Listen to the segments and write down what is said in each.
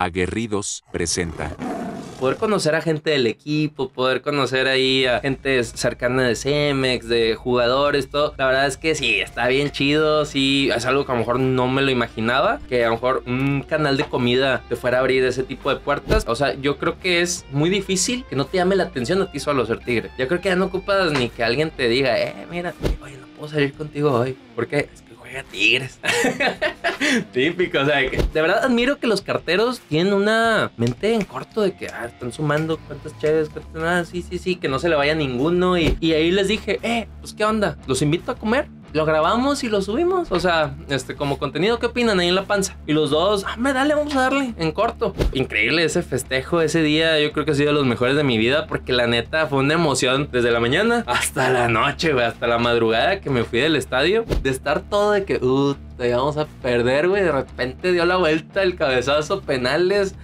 Aguerridos presenta. Poder conocer a gente del equipo, poder conocer ahí a gente cercana de Cemex, de jugadores, todo. La verdad es que sí, está bien chido, sí, es algo que a lo mejor no me lo imaginaba, que a lo mejor un canal de comida te fuera a abrir ese tipo de puertas. O sea, yo creo que es muy difícil que no te llame la atención a ti solo ser tigres. Yo creo que ya no ocupas ni que alguien te diga, eh, mira, oye, no puedo salir contigo hoy, porque Tigres. Típico, o sea, de verdad admiro que los carteros tienen una mente en corto de que ah, están sumando cuántas chaves, cuántas nada, ah, sí, sí, sí, que no se le vaya ninguno. Y, y ahí les dije, eh, pues qué onda, los invito a comer lo grabamos y lo subimos. O sea, este, como contenido, ¿qué opinan ahí en la panza? Y los dos, ah, me dale, vamos a darle en corto. Increíble ese festejo, ese día. Yo creo que ha sido de los mejores de mi vida porque la neta fue una emoción desde la mañana hasta la noche, güey, hasta la madrugada que me fui del estadio. De estar todo de que, uh, te íbamos a perder, güey. De repente dio la vuelta el cabezazo, penales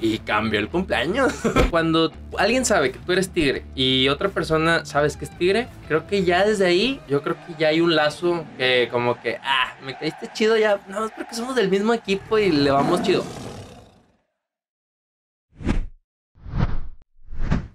y cambió el cumpleaños. Cuando alguien sabe que tú eres tigre y otra persona sabes que es tigre, creo que ya desde ahí, yo creo que ya hay un lazo que como que, ah, me caíste chido ya, no, es porque somos del mismo equipo y le vamos chido.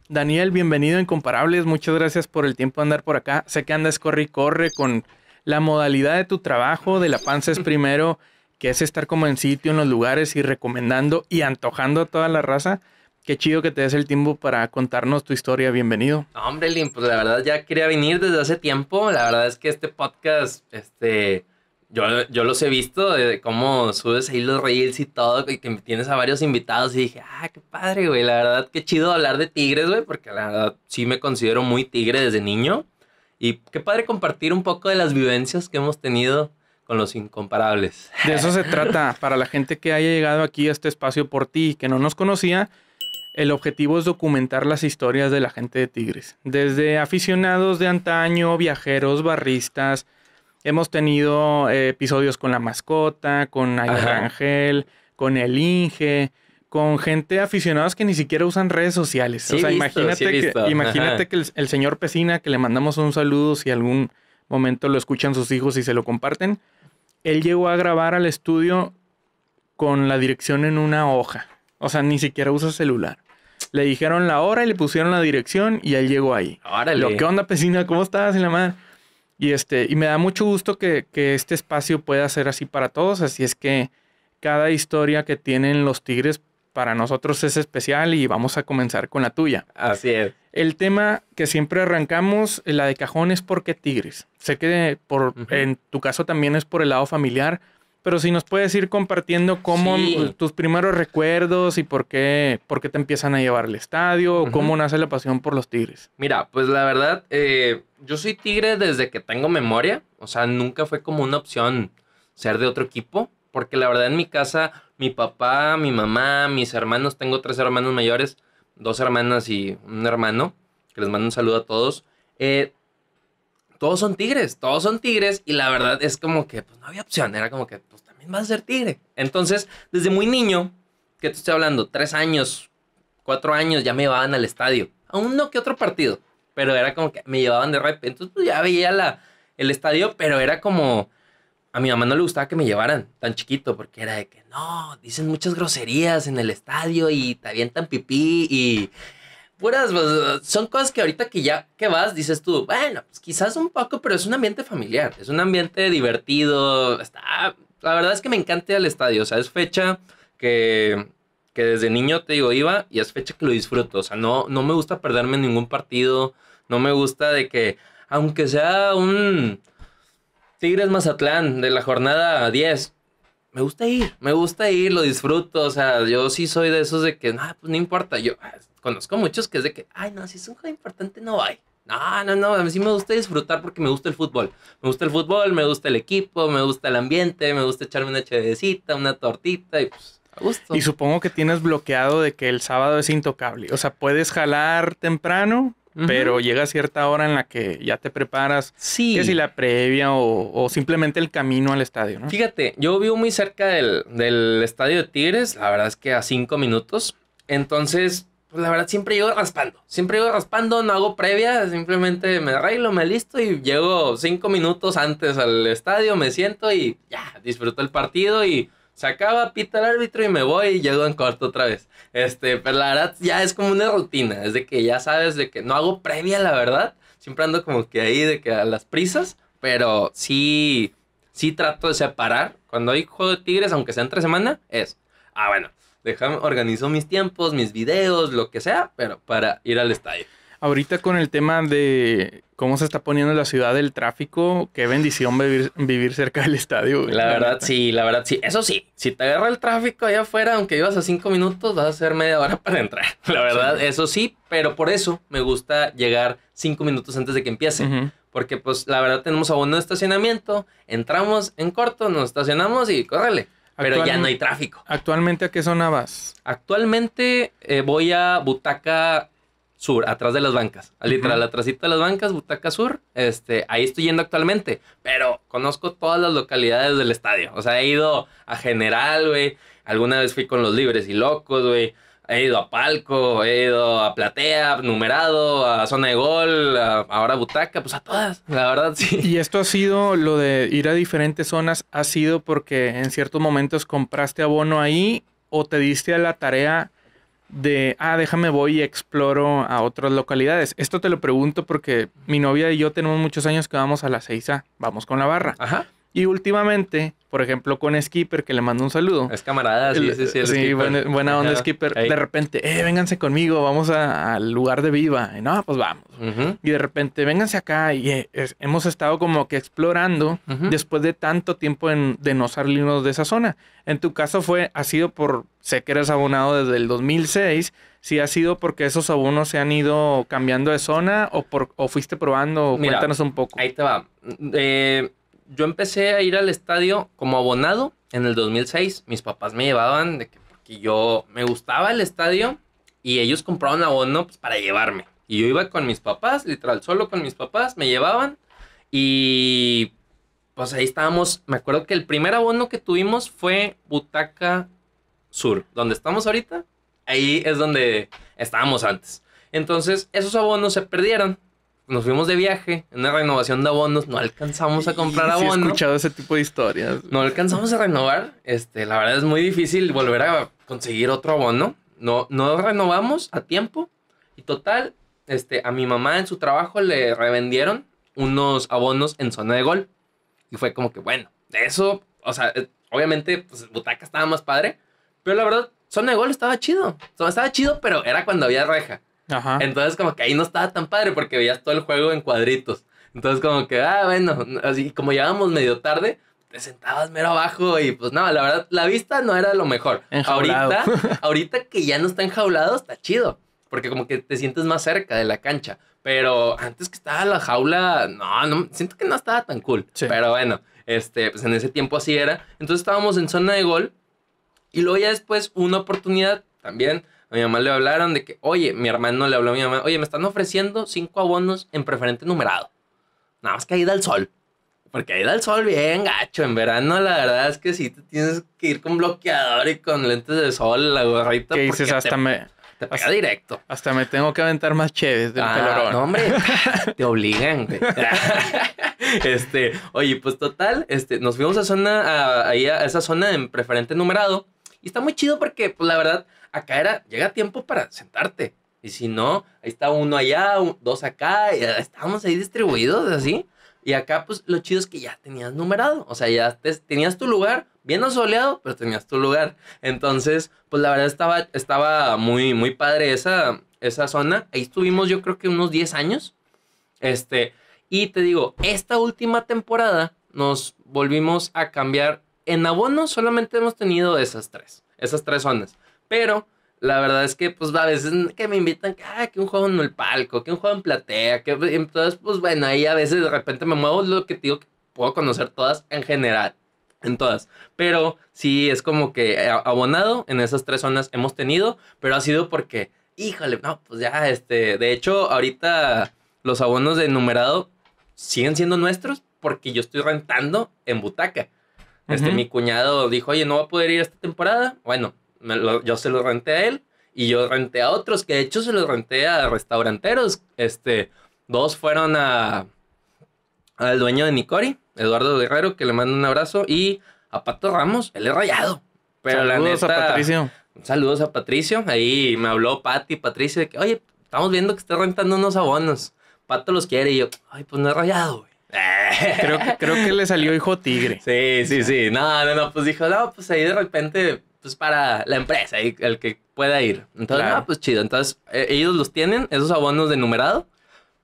Daniel, bienvenido a Incomparables, muchas gracias por el tiempo de andar por acá. Sé que andas corre y corre con la modalidad de tu trabajo, de la panza es primero que es estar como en sitio, en los lugares y recomendando y antojando a toda la raza. Qué chido que te des el tiempo para contarnos tu historia. Bienvenido. hombre, Lim, pues la verdad ya quería venir desde hace tiempo. La verdad es que este podcast, este, yo, yo los he visto de cómo subes ahí los reels y todo, y que tienes a varios invitados. Y dije, ah, qué padre, güey. La verdad, qué chido hablar de tigres, güey, porque la verdad sí me considero muy tigre desde niño. Y qué padre compartir un poco de las vivencias que hemos tenido con los incomparables. De eso se trata. Para la gente que haya llegado aquí a este espacio por ti y que no nos conocía, el objetivo es documentar las historias de la gente de Tigres. Desde aficionados de antaño, viajeros, barristas. Hemos tenido eh, episodios con la mascota, con Ángel, con el Inge, con gente aficionados que ni siquiera usan redes sociales. o sea, imagínate, que, el, el, señor Pesina, que le mandamos un saludo si algún momento lo escuchan sus hijos y se lo comparten él llegó a grabar al estudio con la dirección en una hoja. O sea, ni siquiera usa celular. Le dijeron la hora y le pusieron la dirección y él llegó ahí. Órale. ¿qué onda, pecina ¿Cómo estás la Y, este, y me da mucho gusto que, que este espacio pueda ser así para todos. Así es que cada historia que tienen los tigres para nosotros es especial y vamos a comenzar con la tuya. Así es. El tema que siempre arrancamos, la de cajón, es por qué Tigres. Sé que por, en tu caso también es por el lado familiar, pero si nos puedes ir compartiendo cómo tus primeros recuerdos y por qué, por qué te empiezan a llevar al estadio, cómo nace la pasión por los Tigres. Mira, pues la verdad, eh, yo soy Tigre desde que tengo memoria, o sea, nunca fue como una opción ser de otro equipo. Porque la verdad en mi casa, mi papá, mi mamá, mis hermanos, tengo tres hermanos mayores, dos hermanas y un hermano, que les mando un saludo a todos. Eh, todos son tigres, todos son tigres y la verdad es como que pues, no había opción, era como que pues también vas a ser tigre. Entonces, desde muy niño, que te estoy hablando, tres años, cuatro años, ya me llevaban al estadio, aún no que otro partido, pero era como que me llevaban de repente. Entonces, pues ya veía la, el estadio, pero era como a mi mamá no le gustaba que me llevaran tan chiquito porque era de que no, dicen muchas groserías en el estadio y te avientan pipí y puras, pues, son cosas que ahorita que ya que vas dices tú, bueno, pues quizás un poco, pero es un ambiente familiar, es un ambiente divertido, está, la verdad es que me encanta el estadio, o sea, es fecha que, que desde niño te digo iba y es fecha que lo disfruto, o sea, no, no me gusta perderme ningún partido, no me gusta de que, aunque sea un Tigres Mazatlán de la jornada 10. Me gusta ir, me gusta ir, lo disfruto. O sea, yo sí soy de esos de que, no, pues no importa. Yo ah, conozco muchos que es de que, ay, no, si es un juego importante, no hay. No, no, no, a mí sí me gusta disfrutar porque me gusta el fútbol. Me gusta el fútbol, me gusta el equipo, me gusta el ambiente, me gusta echarme una chevecita, una tortita y pues a gusto. Y supongo que tienes bloqueado de que el sábado es intocable. O sea, puedes jalar temprano, pero llega cierta hora en la que ya te preparas. Sí. Que si la previa o, simplemente el camino al estadio, ¿no? Fíjate, yo vivo muy cerca del, del estadio de Tigres, la verdad es que a cinco minutos. Entonces, pues la verdad siempre llego raspando. Siempre llego raspando, no hago previa, simplemente me arreglo, me listo y llego cinco minutos antes al estadio, me siento y ya, disfruto el partido y se acaba, pita el árbitro y me voy y llego en corto otra vez. Este, pero la verdad ya es como una rutina, es de que ya sabes de que no hago previa, la verdad. Siempre ando como que ahí de que a las prisas, pero sí, sí trato de separar. Cuando hay juego de tigres, aunque sea entre semana, es, ah, bueno, déjame, organizo mis tiempos, mis videos, lo que sea, pero para ir al estadio. Ahorita con el tema de cómo se está poniendo la ciudad del tráfico, qué bendición vivir, cerca del estadio. La verdad, sí, la verdad, sí. Eso sí, si te agarra el tráfico allá afuera, aunque ibas a cinco minutos, vas a ser media hora para entrar. La verdad, eso sí, pero por eso me gusta llegar cinco minutos antes de que empiece. Porque, pues, la verdad, tenemos abono de estacionamiento, entramos en corto, nos estacionamos y córrele. Pero ya no hay tráfico. ¿Actualmente a qué zona vas? Actualmente eh, voy a Butaca sur, atrás de las bancas. Literal, atrás de las bancas, butaca sur. Este, ahí estoy yendo actualmente, pero conozco todas las localidades del estadio. O sea, he ido a General, güey. Alguna vez fui con los libres y locos, güey. He ido a Palco, he ido a Platea, Numerado, a Zona de Gol, ahora Butaca, pues a todas, la verdad sí. Y esto ha sido, lo de ir a diferentes zonas, ha sido porque en ciertos momentos compraste abono ahí o te diste a la tarea de, ah, déjame voy y exploro a otras localidades. Esto te lo pregunto porque mi novia y yo tenemos muchos años que vamos a la 6A, vamos con la barra. Ajá. Y últimamente por ejemplo, con Skipper, que le mando un saludo. Es camarada, sí, sí, sí. sí buena, onda, Skipper. De repente, eh, vénganse conmigo, vamos al lugar de Viva. Y no, pues vamos. Y de repente, vénganse acá. Y eh, hemos estado como que explorando después de tanto tiempo de no salirnos de esa zona. En tu caso fue, ha sido por, sé que eres abonado desde el 2006. Si ha sido porque esos abonos se han ido cambiando de zona o, por, o fuiste probando? Cuéntanos un poco. Ahí te va. Eh yo empecé a ir al estadio como abonado en el 2006. Mis papás me llevaban de que yo me gustaba el estadio y ellos compraban abono pues, para llevarme. Y yo iba con mis papás, literal, solo con mis papás, me llevaban y pues ahí estábamos. Me acuerdo que el primer abono que tuvimos fue Butaca Sur, donde estamos ahorita. Ahí es donde estábamos antes. Entonces, esos abonos se perdieron nos fuimos de viaje, en una renovación de abonos, no alcanzamos a comprar abonos. Sí, he escuchado ese tipo de historias. No alcanzamos a renovar. Este, la verdad es muy difícil volver a conseguir otro abono. No, no renovamos a tiempo. Y total, este, a mi mamá en su trabajo le revendieron unos abonos en zona de gol. Y fue como que, bueno, eso, o sea, eh, obviamente, pues butaca estaba más padre. Pero la verdad, zona de gol estaba chido. estaba chido, pero era cuando había reja. Ajá. Entonces, como que ahí no estaba tan padre porque veías todo el juego en cuadritos. Entonces, como que, ah, bueno, así como llegábamos medio tarde, te sentabas mero abajo y pues no, la verdad, la vista no era lo mejor. Ahorita, ahorita que ya no está enjaulado, está chido. Porque como que te sientes más cerca de la cancha. Pero antes que estaba la jaula, no, no siento que no estaba tan cool. Pero bueno, este, pues en ese tiempo así era. Entonces estábamos en zona de gol. Y luego ya después una oportunidad también a mi mamá le hablaron de que, oye, mi hermano le habló a mi mamá, oye, me están ofreciendo cinco abonos en preferente numerado. Nada más que ahí da el sol. Porque ahí da el sol bien gacho. En verano, la verdad es que sí te tienes que ir con bloqueador y con lentes de sol, la gorrita. ¿Qué dices? Hasta me, te pega directo. Hasta me tengo que aventar más chéves del ah, No, hombre, te obligan, este, oye, pues total, este, nos fuimos a zona, ahí a esa zona en preferente numerado. Y está muy chido porque, pues, la verdad, Acá era, llega tiempo para sentarte. Y si no, ahí está uno allá, dos acá, estábamos ahí distribuidos así. Y acá, pues, lo chido es que ya tenías numerado. O sea, ya tenías tu lugar, bien asoleado, pero tenías tu lugar. Entonces, pues, la verdad estaba, estaba muy, muy padre esa, esa zona. Ahí estuvimos, yo creo que unos 10 años. Este, y te digo, esta última temporada nos volvimos a cambiar. En abono solamente hemos tenido esas tres, esas tres zonas. Pero la verdad es que, pues, a veces que me invitan, ah, que, un juego en el palco, que un juego en platea, que entonces, pues, bueno, ahí a veces de repente me muevo lo que digo que puedo conocer todas en general. En todas. Pero sí, es como que eh, abonado en esas tres zonas hemos tenido, pero ha sido porque, híjole, no, pues ya, este, de hecho, ahorita los abonos de numerado siguen siendo nuestros porque yo estoy rentando en butaca. Este, mi cuñado dijo, oye, no va a poder ir esta temporada. Bueno, yo se lo renté a él y yo renté a otros, que de hecho se los renté a restauranteros. Este, dos fueron a al dueño de Nicori, Eduardo Guerrero, que le mando un abrazo, y a Pato Ramos, él es rayado. Pero saludos la neta, a Patricio. Saludos a Patricio. Ahí me habló Pati, Patricio, de que, oye, estamos viendo que está rentando unos abonos. Pato los quiere y yo, ay, pues no es rayado, güey. Creo, creo que le salió hijo tigre. Sí, sí, sí. No, no, no, pues dijo, no, pues ahí de repente pues para la empresa y el que pueda ir. Entonces, no pues chido. Entonces, eh, ellos los tienen, esos abonos de numerado.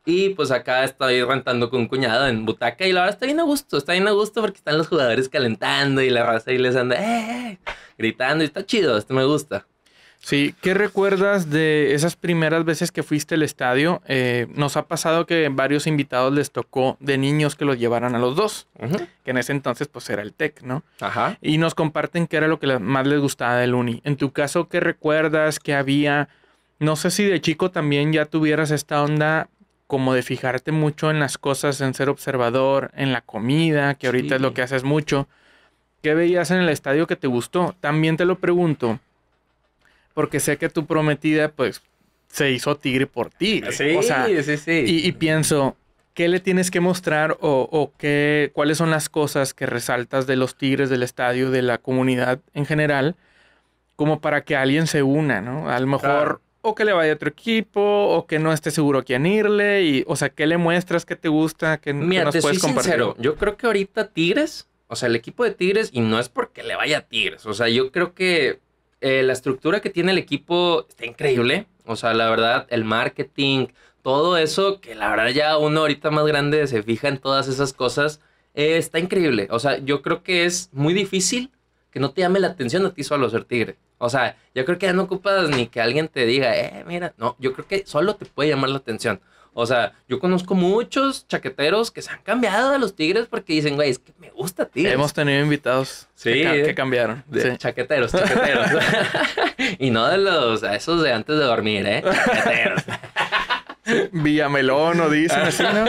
Y pues acá estoy rentando con un cuñado en butaca y la verdad está bien a gusto, está bien a gusto porque están los jugadores calentando y la raza y les anda eh, eh, gritando y está chido, esto me gusta. Sí, ¿qué recuerdas de esas primeras veces que fuiste al estadio? Eh, nos ha pasado que varios invitados les tocó de niños que los llevaran a los dos, que en ese entonces pues era el TEC, ¿no? Ajá. Y nos comparten qué era lo que más les gustaba del Uni. En tu caso, ¿qué recuerdas? ¿Qué había? No sé si de chico también ya tuvieras esta onda como de fijarte mucho en las cosas, en ser observador, en la comida, que ahorita es lo que haces mucho. ¿Qué veías en el estadio que te gustó? También te lo pregunto porque sé que tu prometida, pues, se hizo tigre por ti. Sí, sí, sí. Y, pienso, ¿qué le tienes que mostrar o, o cuáles son las cosas que resaltas de los tigres del estadio, de la comunidad en general, como para que alguien se una, ¿no? A lo mejor... O que le vaya a otro equipo, o que no esté seguro a quién irle, y, o sea, ¿qué le muestras que te gusta? que Mira, nos te puedes compartir? yo creo que ahorita Tigres, o sea, el equipo de Tigres, y no es porque le vaya a Tigres, o sea, yo creo que eh, la estructura que tiene el equipo está increíble. O sea, la verdad, el marketing, todo eso, que la verdad ya uno ahorita más grande se fija en todas esas cosas, eh, está increíble. O sea, yo creo que es muy difícil que no te llame la atención a ti solo ser tigre. O sea, yo creo que ya no ocupas ni que alguien te diga, eh, mira, no, yo creo que solo te puede llamar la atención. O sea, yo conozco muchos chaqueteros que se han cambiado de los Tigres porque dicen, güey, es que me gusta Tigres. Hemos tenido invitados que, cambiaron. Chaqueteros, chaqueteros. y no de los, a esos de antes de dormir, ¿eh? Chaqueteros. Villamelón o dicen así, ¿no?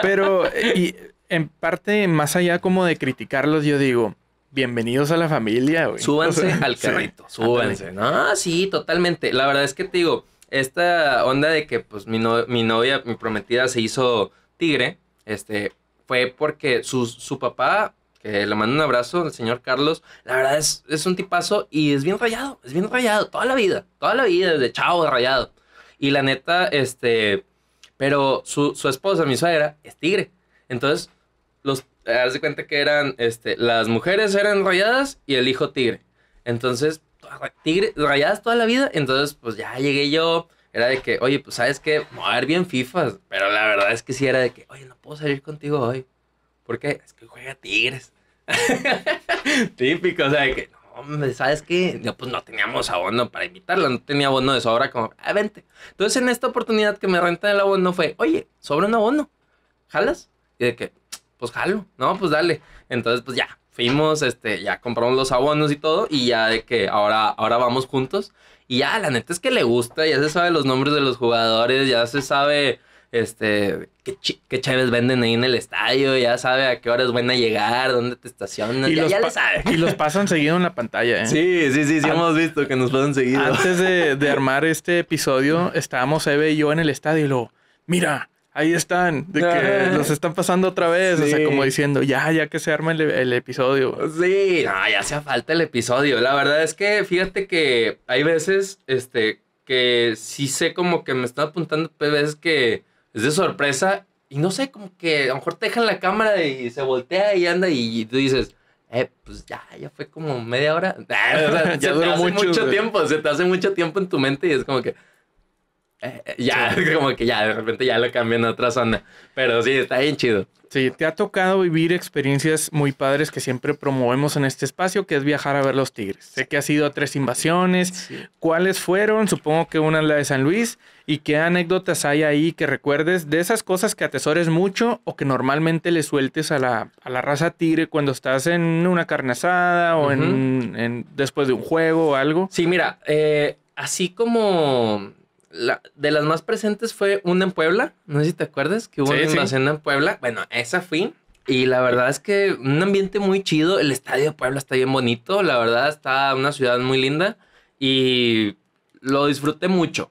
Pero, y en parte, más allá como de criticarlos, yo digo, bienvenidos a la familia, güey. Súbanse al carrito, súbanse. No, sí, totalmente. La verdad es que te digo, esta onda de que pues mi, mi novia, mi prometida se hizo tigre, este, fue porque su, su papá, que le mando un abrazo, el señor Carlos, la verdad es, es un tipazo y es bien rayado, es bien rayado, toda la vida, toda la vida, desde chavo rayado. Y la neta, este, pero su, esposa, mi suegra, es tigre. Entonces, los, haz de cuenta que eran, este, las mujeres eran rayadas y el hijo tigre. Entonces, Tigres rayadas toda la vida. Entonces, pues ya llegué yo. Era de que, oye, pues sabes que mover a bien FIFA. Pero la verdad es que si era de que, oye, no puedo salir contigo hoy. porque Es que juega Tigres. Típico, o sea, de que, no, ¿sabes que pues no teníamos abono para invitarlo no tenía abono de sobra, como, ah, vente. Entonces, en esta oportunidad que me renta el abono fue, oye, sobra un abono, ¿jalas? Y de que, pues jalo, no, pues dale. Entonces, pues ya, fuimos, este, ya compramos los abonos y todo, y ya de que ahora, ahora vamos juntos. Y ya, la neta es que le gusta, ya se sabe los nombres de los jugadores, ya se sabe, este, qué, qué chaves venden ahí en el estadio, ya sabe a qué horas van a llegar, dónde te estacionas, ya, lo le sabe. Y los pasan seguido en la pantalla, ¿eh? Sí, sí, sí, sí, hemos visto que nos pasan seguido. Antes de, de armar este episodio, estábamos Eve y yo en el estadio y lo mira, ahí están, de que los están pasando otra vez, o sea, como diciendo, ya, ya que se arma el, episodio. Sí, ya hace falta el episodio. La verdad es que fíjate que hay veces, este, que sí sé como que me está apuntando, pero veces que es de sorpresa y no sé, como que a lo mejor te dejan la cámara y se voltea y anda y tú dices, eh, pues ya, ya fue como media hora. ya se te mucho tiempo, se te hace mucho tiempo en tu mente y es como que, ya, como que ya de repente ya lo cambian a otra zona. Pero sí, está bien chido. Sí, te ha tocado vivir experiencias muy padres que siempre promovemos en este espacio, que es viajar a ver los tigres. Sé que has ido a tres invasiones. ¿Cuáles fueron? Supongo que una es la de San Luis. ¿Y qué anécdotas hay ahí que recuerdes de esas cosas que atesores mucho o que normalmente le sueltes a la, a la raza tigre cuando estás en una carne o en, en, después de un juego o algo? Sí, mira, eh, así como la, de las más presentes fue una en Puebla. No sé si te acuerdas que hubo una en Puebla. Bueno, esa fui. Y la verdad es que un ambiente muy chido. El estadio de Puebla está bien bonito. La verdad, está una ciudad muy linda. Y lo disfruté mucho.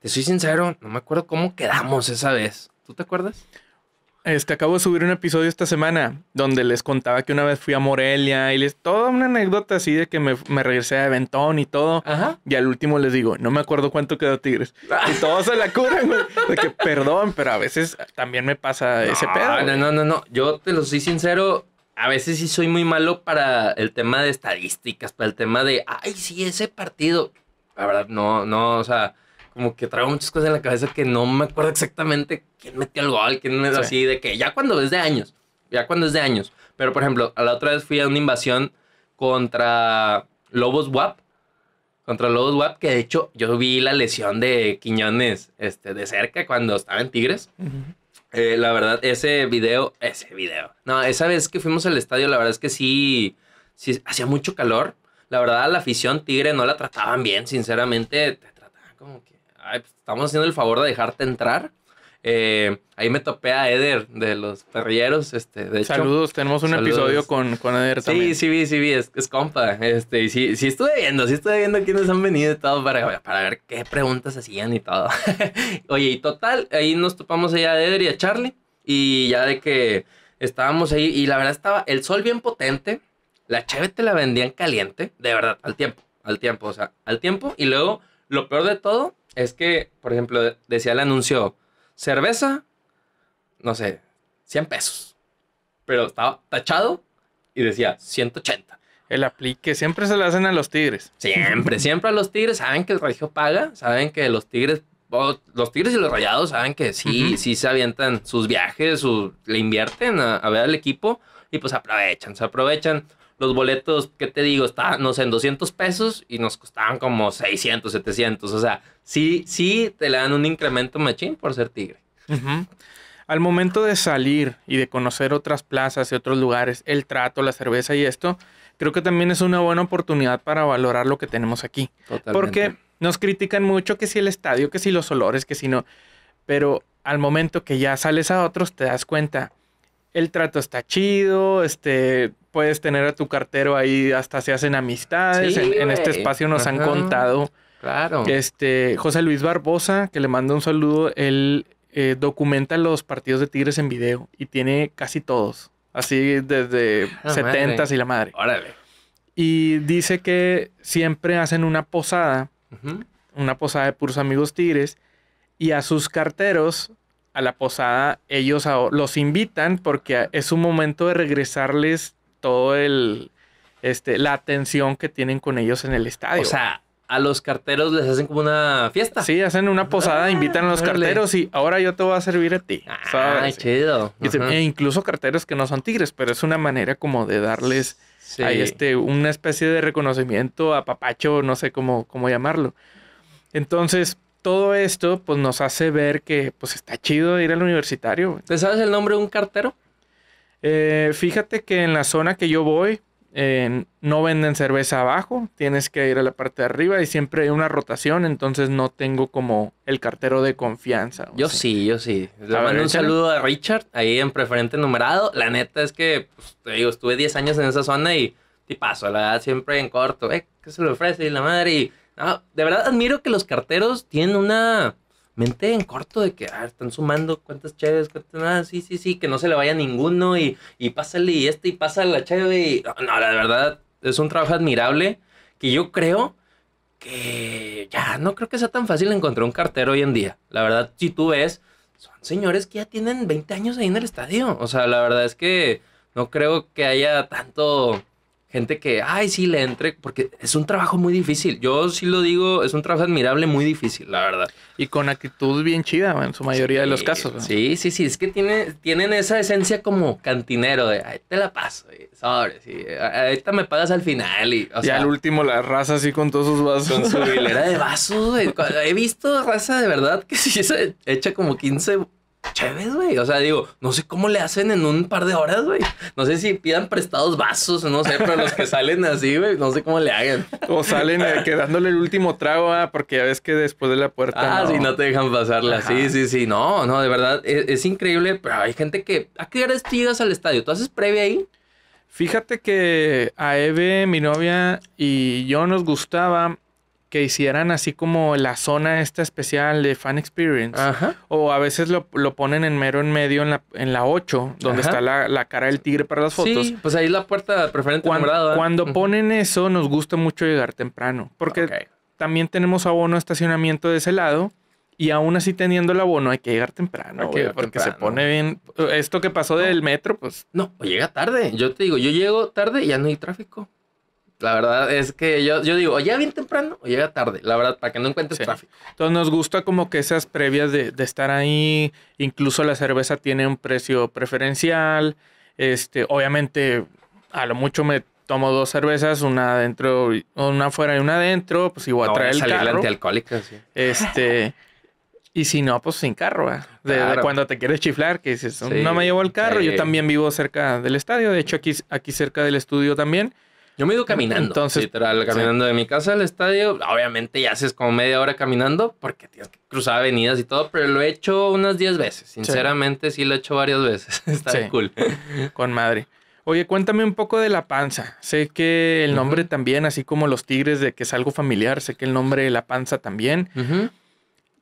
Te soy sincero, no me acuerdo cómo quedamos esa vez. ¿Tú te acuerdas? Este, acabo de subir un episodio esta semana donde les contaba que una vez fui a Morelia y les toda una anécdota así de que me, me regresé a Ventón y todo. Ajá. Y al último les digo, no me acuerdo cuánto quedó Tigres. Y todos se la curan, De que perdón, pero a veces también me pasa ese pedo. No, no, no, no. Yo te lo soy sincero. A veces sí soy muy malo para el tema de estadísticas, para el tema de, ay, sí, ese partido. La verdad, no, no, o sea, como que traigo muchas cosas en la cabeza que no me acuerdo exactamente quién metió el gol, quién es así, de que ya cuando es de años, ya cuando es de años. Pero, por ejemplo, la otra vez fui a una invasión contra Lobos WAP, contra Lobos WAP, que de hecho yo vi la lesión de Quiñones este, de cerca cuando estaba en Tigres. Eh, la verdad, ese video, ese video. No, esa vez que fuimos al estadio, la verdad es que sí, sí hacía mucho calor. La verdad, la afición tigre no la trataban bien, sinceramente. Te trataban como que pues, estamos haciendo el favor de dejarte entrar. Eh, ahí me topé a Eder de los perrilleros. Este, de saludos, tenemos un episodio con, con Eder también. Sí, sí, sí, es, compa. Este, sí, sí estuve viendo, sí estuve viendo quiénes han venido y todo para, para ver qué preguntas hacían y todo. Oye, y total, ahí nos topamos allá a Eder y a Charlie. Y ya de que estábamos ahí, y la verdad estaba el sol bien potente. La chévere te la vendían caliente, de verdad, al tiempo, al tiempo, o sea, al tiempo. Y luego, lo peor de todo, es que, por ejemplo, decía el anuncio, cerveza, no sé, 100 pesos. Pero estaba tachado y decía 180. El aplique, siempre se lo hacen a los tigres. Siempre, siempre a los tigres. Saben que el regio paga, saben que los tigres, los tigres y los rayados saben que sí, sí se avientan sus viajes, su, le invierten a, a ver al equipo y pues aprovechan, se aprovechan los boletos, ¿qué te digo? Estaban, no sé, en 200 pesos y nos costaban como 600, 700. O sea, sí, sí te le dan un incremento machín por ser tigre. Al momento de salir y de conocer otras plazas y otros lugares, el trato, la cerveza y esto, creo que también es una buena oportunidad para valorar lo que tenemos aquí. Porque nos critican mucho que si el estadio, que si los olores, que si no. Pero al momento que ya sales a otros, te das cuenta el trato está chido, este, puedes tener a tu cartero ahí, hasta se hacen amistades, en, este espacio nos han contado. Claro. Este, José Luis Barbosa, que le mando un saludo, él eh, documenta los partidos de Tigres en video y tiene casi todos, así desde 70 ah, y la madre. Órale. Y dice que siempre hacen una posada, una posada de puros amigos Tigres, y a sus carteros a la posada, ellos los invitan porque es un momento de regresarles todo el este la atención que tienen con ellos en el estadio. O sea, a los carteros les hacen como una fiesta. Sí, hacen una posada, ah, invitan a los carteros y ahora yo te voy a servir a ti. Ah, chido. E incluso carteros que no son tigres, pero es una manera como de darles este, una especie de reconocimiento a papacho, no sé cómo, cómo llamarlo. Entonces, todo esto pues nos hace ver que pues está chido ir al universitario. ¿Te sabes el nombre de un cartero? Eh, fíjate que en la zona que yo voy eh, no venden cerveza abajo, tienes que ir a la parte de arriba y siempre hay una rotación, entonces no tengo como el cartero de confianza. Yo sí, yo sí. Le mando un saludo a Richard ahí en preferente numerado. La neta es que, pues, digo, estuve 10 años en esa zona y, y paso, la verdad, siempre en corto. Eh, ¿Qué se le ofrece? Y la madre Ah, de verdad admiro que los carteros tienen una mente en corto de que ah, están sumando cuántas chaves, cuántas nada, ah, sí, sí, sí, que no se le vaya ninguno y, y pásale y este y pásale la chave y no, la verdad es un trabajo admirable que yo creo que ya no creo que sea tan fácil encontrar un cartero hoy en día. La verdad, si tú ves, son señores que ya tienen 20 años ahí en el estadio. O sea, la verdad es que no creo que haya tanto gente que, ay, sí, le entre, porque es un trabajo muy difícil. Yo sí lo digo, es un trabajo admirable, muy difícil, la verdad. Y con actitud bien chida, en su mayoría de los casos. Sí, sí, sí, es que tiene, tienen esa esencia como cantinero de, ay te la paso, y, sobre, sí, me pagas al final. Y, al último la raza así con todos sus vasos. Con su hilera de vasos, He visto raza de verdad que sí se echa como 15 chéves, güey. O sea, digo, no sé cómo le hacen en un par de horas, güey. No sé si pidan prestados vasos, no sé, pero los que salen así, güey, no sé cómo le hagan. O salen eh, quedándole el último trago, ah, porque ya ves que después de la puerta. Ah, no. sí, no te dejan pasarla. Sí, sí, sí. No, no, de verdad, e, es, increíble, pero hay gente que. ¿A qué horas llegas al estadio? ¿Tú haces previa ahí? Fíjate que a Eve, mi novia, y yo nos gustaba que hicieran así como la zona esta especial de Fan Experience. O a veces lo, lo, ponen en mero en medio en la, en la 8, donde está la, la, cara del tigre para las fotos. Sí, pues ahí la puerta preferente cuando, Cuando ponen eso, nos gusta mucho llegar temprano. Porque también tenemos abono estacionamiento de ese lado. Y aún así teniendo el abono hay que llegar temprano, porque se pone bien... Esto que pasó del metro, pues... No, llega tarde. Yo te digo, yo llego tarde y ya no hay tráfico. La verdad es que yo, yo digo, o llega bien temprano o llega tarde, la verdad, para que no encuentres tráfico. Entonces nos gusta como que esas previas de, estar ahí, incluso la cerveza tiene un precio preferencial, este, obviamente a lo mucho me tomo dos cervezas, una adentro, una afuera y una adentro, pues igual trae el salir carro. antialcohólica, sí. Este, y si no, pues sin carro, de, cuando te quieres chiflar, que dices, no me llevo el carro, yo también vivo cerca del estadio, de hecho aquí cerca del estudio también, yo me he ido caminando, literal, caminando de mi casa al estadio. Obviamente ya haces como media hora caminando porque tienes que cruzar avenidas y todo, pero lo he hecho unas 10 veces. Sinceramente, sí, lo he hecho varias veces. Está cool. Con madre. Oye, cuéntame un poco de la panza. Sé que el nombre también, así como los tigres, de que es algo familiar, sé que el nombre de la panza también.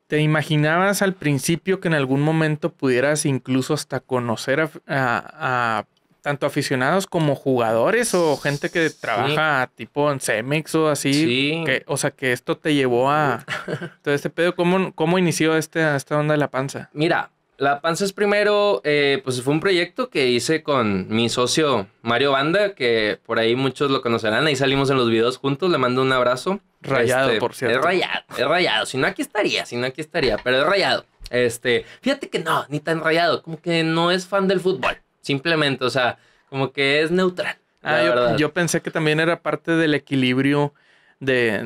¿Te imaginabas al principio que en algún momento pudieras incluso hasta conocer a tanto aficionados como jugadores o gente que trabaja tipo en Cemex o así. o sea, que esto te llevó a... todo este pedo, ¿cómo, cómo inició este, esta onda de la panza? Mira, la panza es primero, eh, pues fue un proyecto que hice con mi socio Mario Banda, que por ahí muchos lo conocerán, ahí salimos en los videos juntos, le mando un abrazo. Rayado, este, por cierto. Es rayado, es rayado, si no aquí estaría, si no aquí estaría, pero es rayado. Este, fíjate que no, ni tan rayado, como que no es fan del fútbol. Simplemente, o sea, como que es neutral. Ah, yo, pensé que también era parte del equilibrio de,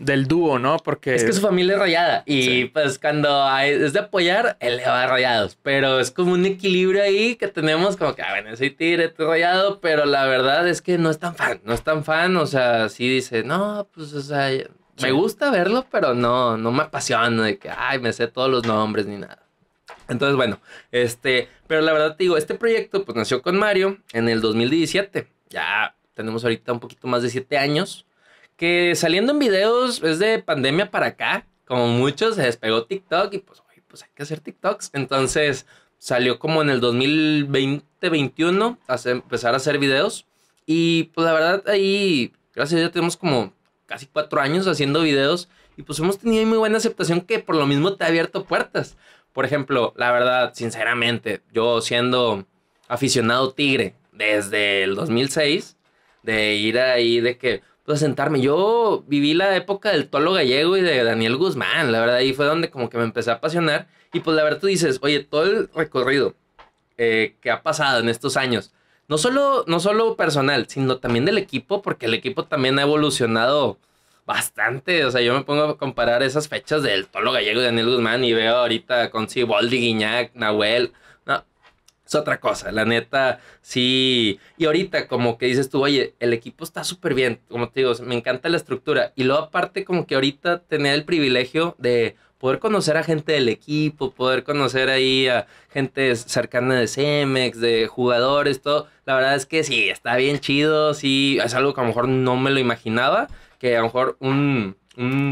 del dúo, ¿no? Porque... Es que su familia es rayada y pues cuando es de apoyar, él le va a rayados, pero es como un equilibrio ahí que tenemos como que, ah, bueno, soy tigre, rayado, pero la verdad es que no es tan fan, no es tan fan, o sea, sí dice, no, pues, o sea, me gusta verlo, pero no, no me apasiona de que, ay, me sé todos los nombres ni nada. Entonces, bueno, este, pero la verdad te digo, este proyecto pues nació con Mario en el 2017. Ya tenemos ahorita un poquito más de siete años. Que saliendo en videos desde de pandemia para acá. Como muchos, se despegó TikTok y pues, pues hay que hacer TikToks. Entonces salió como en el 2020 2021 a empezar a hacer videos. Y pues la verdad ahí, gracias a Dios, tenemos como casi cuatro años haciendo videos. Y pues hemos tenido muy buena aceptación que por lo mismo te ha abierto puertas. Por ejemplo, la verdad, sinceramente, yo siendo aficionado tigre desde el 2006, de ir ahí, de que, pues sentarme, yo viví la época del Tolo Gallego y de Daniel Guzmán, la verdad, ahí fue donde como que me empecé a apasionar. Y pues la verdad tú dices, oye, todo el recorrido eh, que ha pasado en estos años, no solo, no solo personal, sino también del equipo, porque el equipo también ha evolucionado bastante. O sea, yo me pongo a comparar esas fechas del Tolo Gallego de Daniel Guzmán y veo ahorita con Siboldi, Guiñac, Nahuel. No, es otra cosa. La neta, sí. Y ahorita, como que dices tú, oye, el equipo está súper bien. Como te digo, me encanta la estructura. Y luego, aparte, como que ahorita tenía el privilegio de poder conocer a gente del equipo, poder conocer ahí a gente cercana de Cemex, de jugadores, todo. La verdad es que sí, está bien chido, sí, es algo que a lo mejor no me lo imaginaba que a lo mejor un,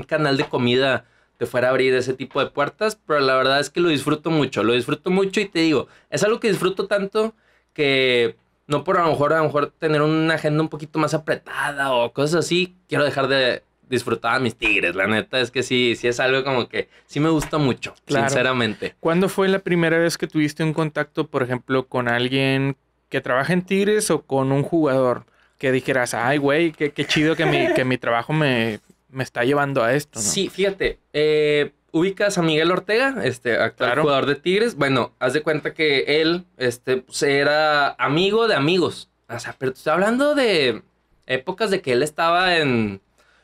canal de comida te fuera a abrir ese tipo de puertas, pero la verdad es que lo disfruto mucho, lo disfruto mucho y te digo, es algo que disfruto tanto que no por a lo mejor a lo mejor tener una agenda un poquito más apretada o cosas así, quiero dejar de disfrutar a mis tigres, la neta es que sí, sí es algo como que sí me gusta mucho, sinceramente. ¿Cuándo fue la primera vez que tuviste un contacto, por ejemplo, con alguien que trabaja en Tigres o con un jugador? que dijeras, ay, güey, qué, chido que mi, que mi trabajo me, está llevando a esto. Sí, fíjate, eh, ubicas a Miguel Ortega, este actual jugador de Tigres. Bueno, haz de cuenta que él este, pues, era amigo de amigos. O sea, pero te estoy hablando de épocas de que él estaba en,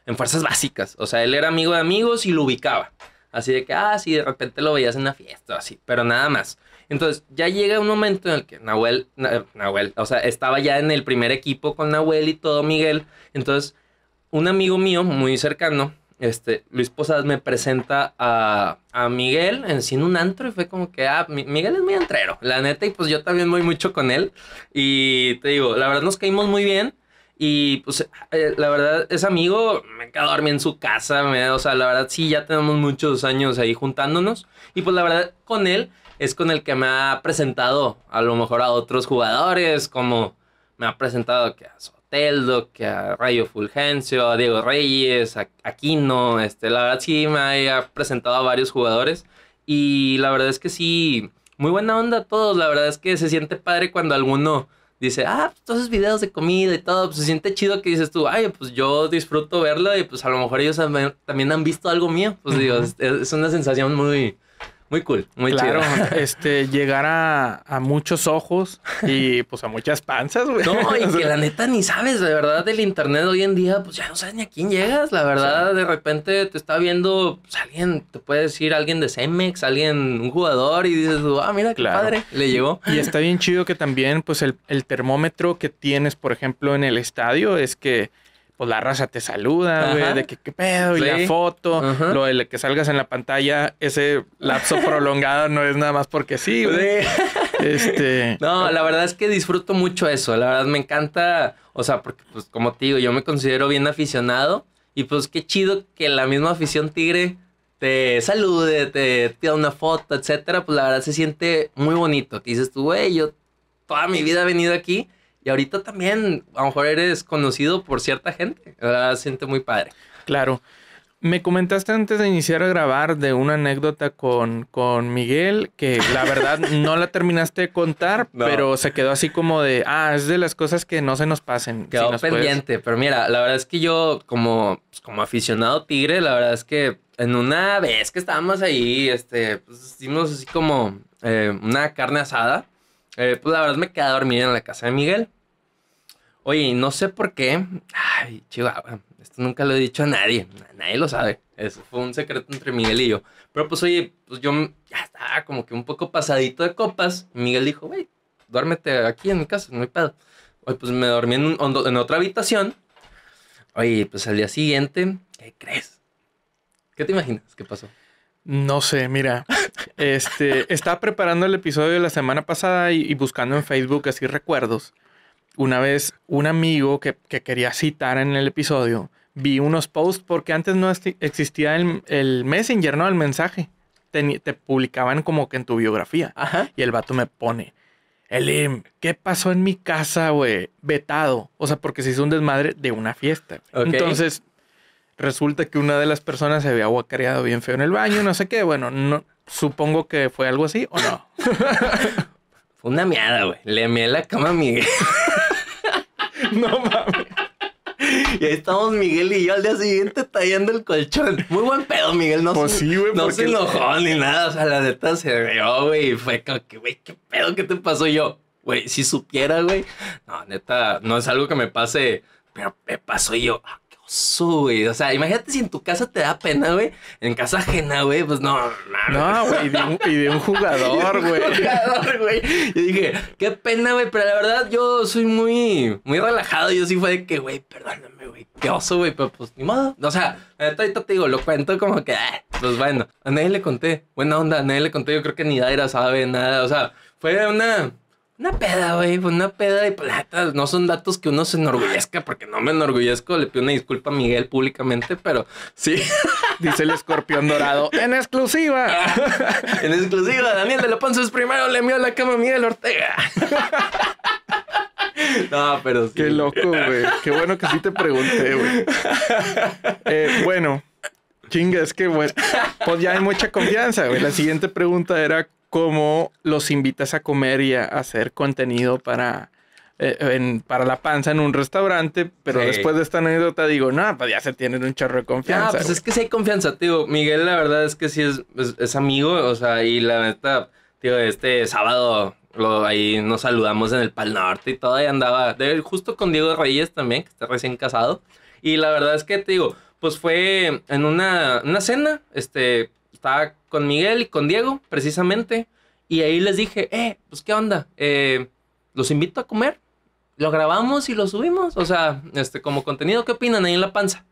en fuerzas básicas. O sea, él era amigo de amigos y lo ubicaba. Así de que, ah, sí, de repente lo veías en una fiesta, así, pero nada más. Entonces, ya llega un momento en el que Nahuel, Nahuel, o sea, estaba ya en el primer equipo con Nahuel y todo Miguel. Entonces, un amigo mío muy cercano, este, Luis Posadas, me presenta a, Miguel en sin un antro y fue como que, ah, Miguel es muy antrero, la neta, y pues yo también voy mucho con él. Y te digo, la verdad nos caímos muy bien. Y pues eh, la verdad, ese amigo me quedó dormido en su casa, o sea, la verdad sí, ya tenemos muchos años ahí juntándonos. Y pues la verdad, con él es con el que me ha presentado a lo mejor a otros jugadores, como me ha presentado que a Soteldo, que a Rayo Fulgencio, a Diego Reyes, a Aquino, este, la verdad sí me ha presentado a varios jugadores y la verdad es que sí, muy buena onda a todos, la verdad es que se siente padre cuando alguno dice, ah, todos pues, esos videos de comida y todo, pues, se siente chido que dices tú, ay, pues yo disfruto verlo y pues a lo mejor ellos también han visto algo mío, pues digo, es una sensación muy, muy cool, muy claro, chido. este, llegar a, muchos ojos y pues a muchas panzas, güey. No, y que la neta ni sabes, de verdad, del internet hoy en día, pues ya no sabes ni a quién llegas, la verdad, de repente te está viendo pues, alguien, te puede decir alguien de Cemex, alguien, un jugador, y dices, ah, mira, qué claro. padre, le llegó. Y está bien chido que también, pues el, el termómetro que tienes, por ejemplo, en el estadio es que pues la raza te saluda, güey, de que qué pedo, y la foto, lo de que salgas en la pantalla, ese lapso prolongado no es nada más porque sí, güey. Este... No, la verdad es que disfruto mucho eso, la verdad me encanta, o sea, porque pues como te digo, yo me considero bien aficionado y pues qué chido que la misma afición tigre te salude, te pida una foto, etcétera, pues la verdad se siente muy bonito, que dices tú, güey, yo toda mi vida he venido aquí y ahorita también, a lo mejor eres conocido por cierta gente. ¿verdad? siento muy padre. Claro. Me comentaste antes de iniciar a grabar de una anécdota con, con Miguel, que la verdad no la terminaste de contar, pero se quedó así como de, ah, es de las cosas que no se nos pasen. Quedó pendiente, pero mira, la verdad es que yo como, pues, como aficionado tigre, la verdad es que en una vez que estábamos ahí, este, pues hicimos así como eh, una carne asada eh, pues la verdad me quedé a dormir en la casa de Miguel. Oye, no sé por qué. Ay, chiva, esto nunca lo he dicho a nadie. Nadie lo sabe. Eso fue un secreto entre Miguel y yo. Pero pues, oye, pues yo ya estaba como que un poco pasadito de copas. Miguel dijo, wey, duérmete aquí en mi casa, no hay pedo. Oye, pues me dormí en otra habitación. Oye, pues al día siguiente, ¿qué crees? ¿Qué te imaginas? ¿Qué pasó? No sé, mira, este, estaba preparando el episodio de la semana pasada y, buscando en Facebook así recuerdos. Una vez un amigo que, quería citar en el episodio, vi unos posts porque antes no existía el, el Messenger, ¿no? El mensaje. Te, publicaban como que en tu biografía. Ajá. Y el vato me pone, Elim, ¿qué pasó en mi casa, güey? Vetado. O sea, porque se hizo un desmadre de una fiesta. Entonces Resulta que una de las personas se había aguacareado bien feo en el baño, no sé qué. Bueno, no, supongo que fue algo así o no. fue una miada, güey. Le meé la cama a Miguel. no mames. Y ahí estamos Miguel y yo al día siguiente tallando el colchón. Muy buen pedo, Miguel. No, pues se, enojó ni nada. O sea, la neta se rió, güey. Y fue como que, güey, ¿qué pedo que te pasó yo? Güey, si supiera, güey. No, neta, no es algo que me pase, pero me pasó yo. Ah, güey. O sea, imagínate si en tu casa te da pena, güey. En casa ajena, güey, pues no. No, güey, y, de un jugador, güey. jugador, güey. Y dije, qué pena, güey, pero la verdad yo soy muy, muy relajado. Yo sí fue de que, güey, perdóname, güey, qué oso, güey, pero pues ni modo. O sea, ahorita te digo, lo cuento como que, ah, pues bueno, a nadie le conté. Buena onda, a nadie le conté. Yo creo que ni Daira sabe nada. O sea, fue una una peda, güey, una peda de plata. No son datos que uno se enorgullezca, porque no me enorgullezco. Le pido una disculpa a Miguel públicamente, pero sí. Dice el escorpión dorado. En exclusiva. en exclusiva, Daniel de la Ponce primero le envió la cama a Miguel Ortega. No, pero sí. Qué loco, güey. Qué bueno que sí te pregunté, güey. Eh, bueno, chinga, es que, pues ya hay mucha confianza, güey. La siguiente pregunta era, cómo los invitas a comer y a hacer contenido para, eh, para la panza en un restaurante, pero después de esta anécdota digo, no, pues ya se tienen un charro de ah, confianza. Ah, pues es que sí hay confianza, tío. Miguel, la verdad es que sí es, es, amigo, o sea, y la neta, tío, este sábado lo, ahí nos saludamos en el Pal Norte y todo, y andaba justo con Diego Reyes también, que está recién casado. Y la verdad es que, te digo, pues fue en una, una cena, este, estaba con Miguel y con Diego, precisamente. Y ahí les dije, eh, pues qué onda, eh, los invito a comer. Lo grabamos y lo subimos. O sea, este, como contenido, ¿qué opinan ahí en la panza?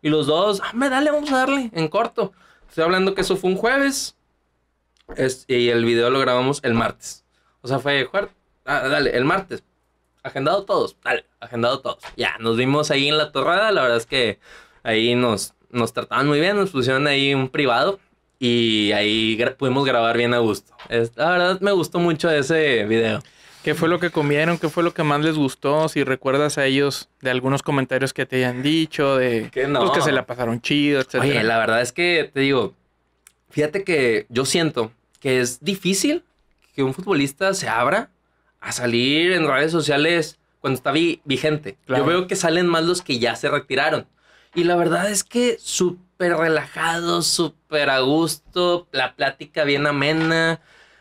Y los dos, ah, me dale, vamos a darle en corto. Estoy hablando que eso fue un jueves. Es, y el video lo grabamos el martes. O sea, fue jueves. Ah, dale, el martes. Agendado todos. Dale, agendado todos. Ya, nos vimos ahí en la torrada. La verdad es que ahí nos, nos trataban muy bien. Nos pusieron ahí un privado y ahí podemos pudimos grabar bien a gusto. la verdad me gustó mucho ese video. ¿Qué fue lo que comieron? ¿Qué fue lo que más les gustó? Si recuerdas a ellos de algunos comentarios que te hayan dicho, de que, que se la pasaron chido, etc. Oye, la verdad es que te digo, fíjate que yo siento que es difícil que un futbolista se abra a salir en redes sociales cuando está vigente. Yo veo que salen más los que ya se retiraron. Y la verdad es que su súper relajado, súper a gusto, la plática bien amena.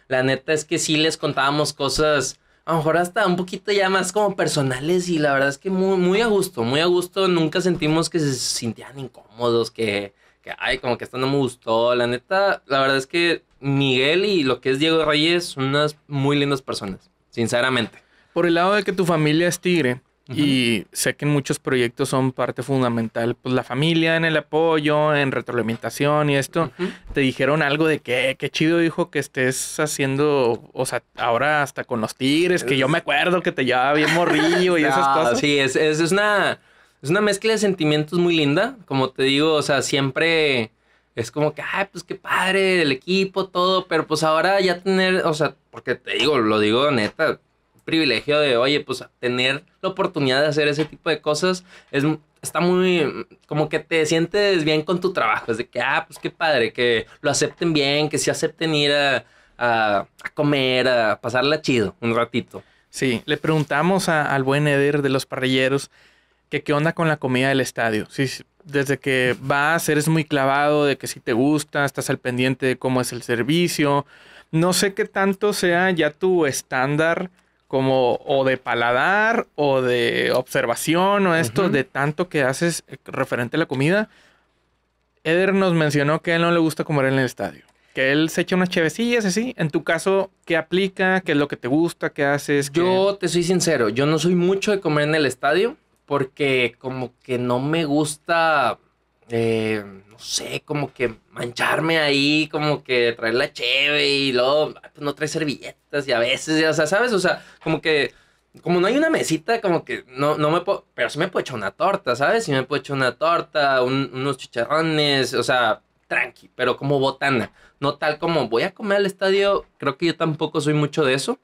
La neta es que sí les contábamos cosas, a lo mejor hasta un poquito ya más como personales y la verdad es que muy, muy a gusto, muy a gusto. Nunca sentimos que se sintieran incómodos, que, que ay, como que esto no me gustó. La neta, la verdad es que Miguel y lo que es Diego Reyes son unas muy lindas personas, sinceramente. Por el lado de que tu familia es tigre, y sé que en muchos proyectos son parte fundamental, pues la familia en el apoyo, en retroalimentación y esto. Te dijeron algo de que, qué chido, hijo, que estés haciendo, o sea, ahora hasta con los tigres, que yo me acuerdo que te llevaba bien morrillo y esas cosas. Sí, es, es, es, una, es una mezcla de sentimientos muy linda. Como te digo, o sea, siempre es como que, ay, pues qué padre, el equipo, todo, pero pues ahora ya tener, o sea, porque te digo, lo digo neta, privilegio de, oye, pues tener la oportunidad de hacer ese tipo de cosas es, está muy, como que te sientes bien con tu trabajo, es de que, ah, pues qué padre, que lo acepten bien, que sí acepten ir a, a, comer, a pasarla chido un ratito. Sí, le preguntamos al buen Eder de los parrilleros que qué onda con la comida del estadio. Sí, desde que vas, eres muy clavado de que si te gusta, estás al pendiente de cómo es el servicio. No sé qué tanto sea ya tu estándar como o de paladar o de observación o esto, de tanto que haces referente a la comida. Eder nos mencionó que a él no le gusta comer en el estadio, que él se echa unas chevecillas así. En tu caso, ¿qué aplica? ¿Qué es lo que te gusta? ¿Qué haces? Yo te soy sincero, yo no soy mucho de comer en el estadio porque como que no me gusta eh, no sé, como que mancharme ahí, como que traer la cheve y luego ah, pues no traer servilletas y a veces, o sea, ¿sabes? O sea, como que, como no hay una mesita, como que no, no me puedo, pero sí me puedo echar una torta, ¿sabes? Sí me puedo echar una torta, unos chicharrones, o sea, tranqui, pero como botana, no tal como voy a comer al estadio, creo que yo tampoco soy mucho de eso,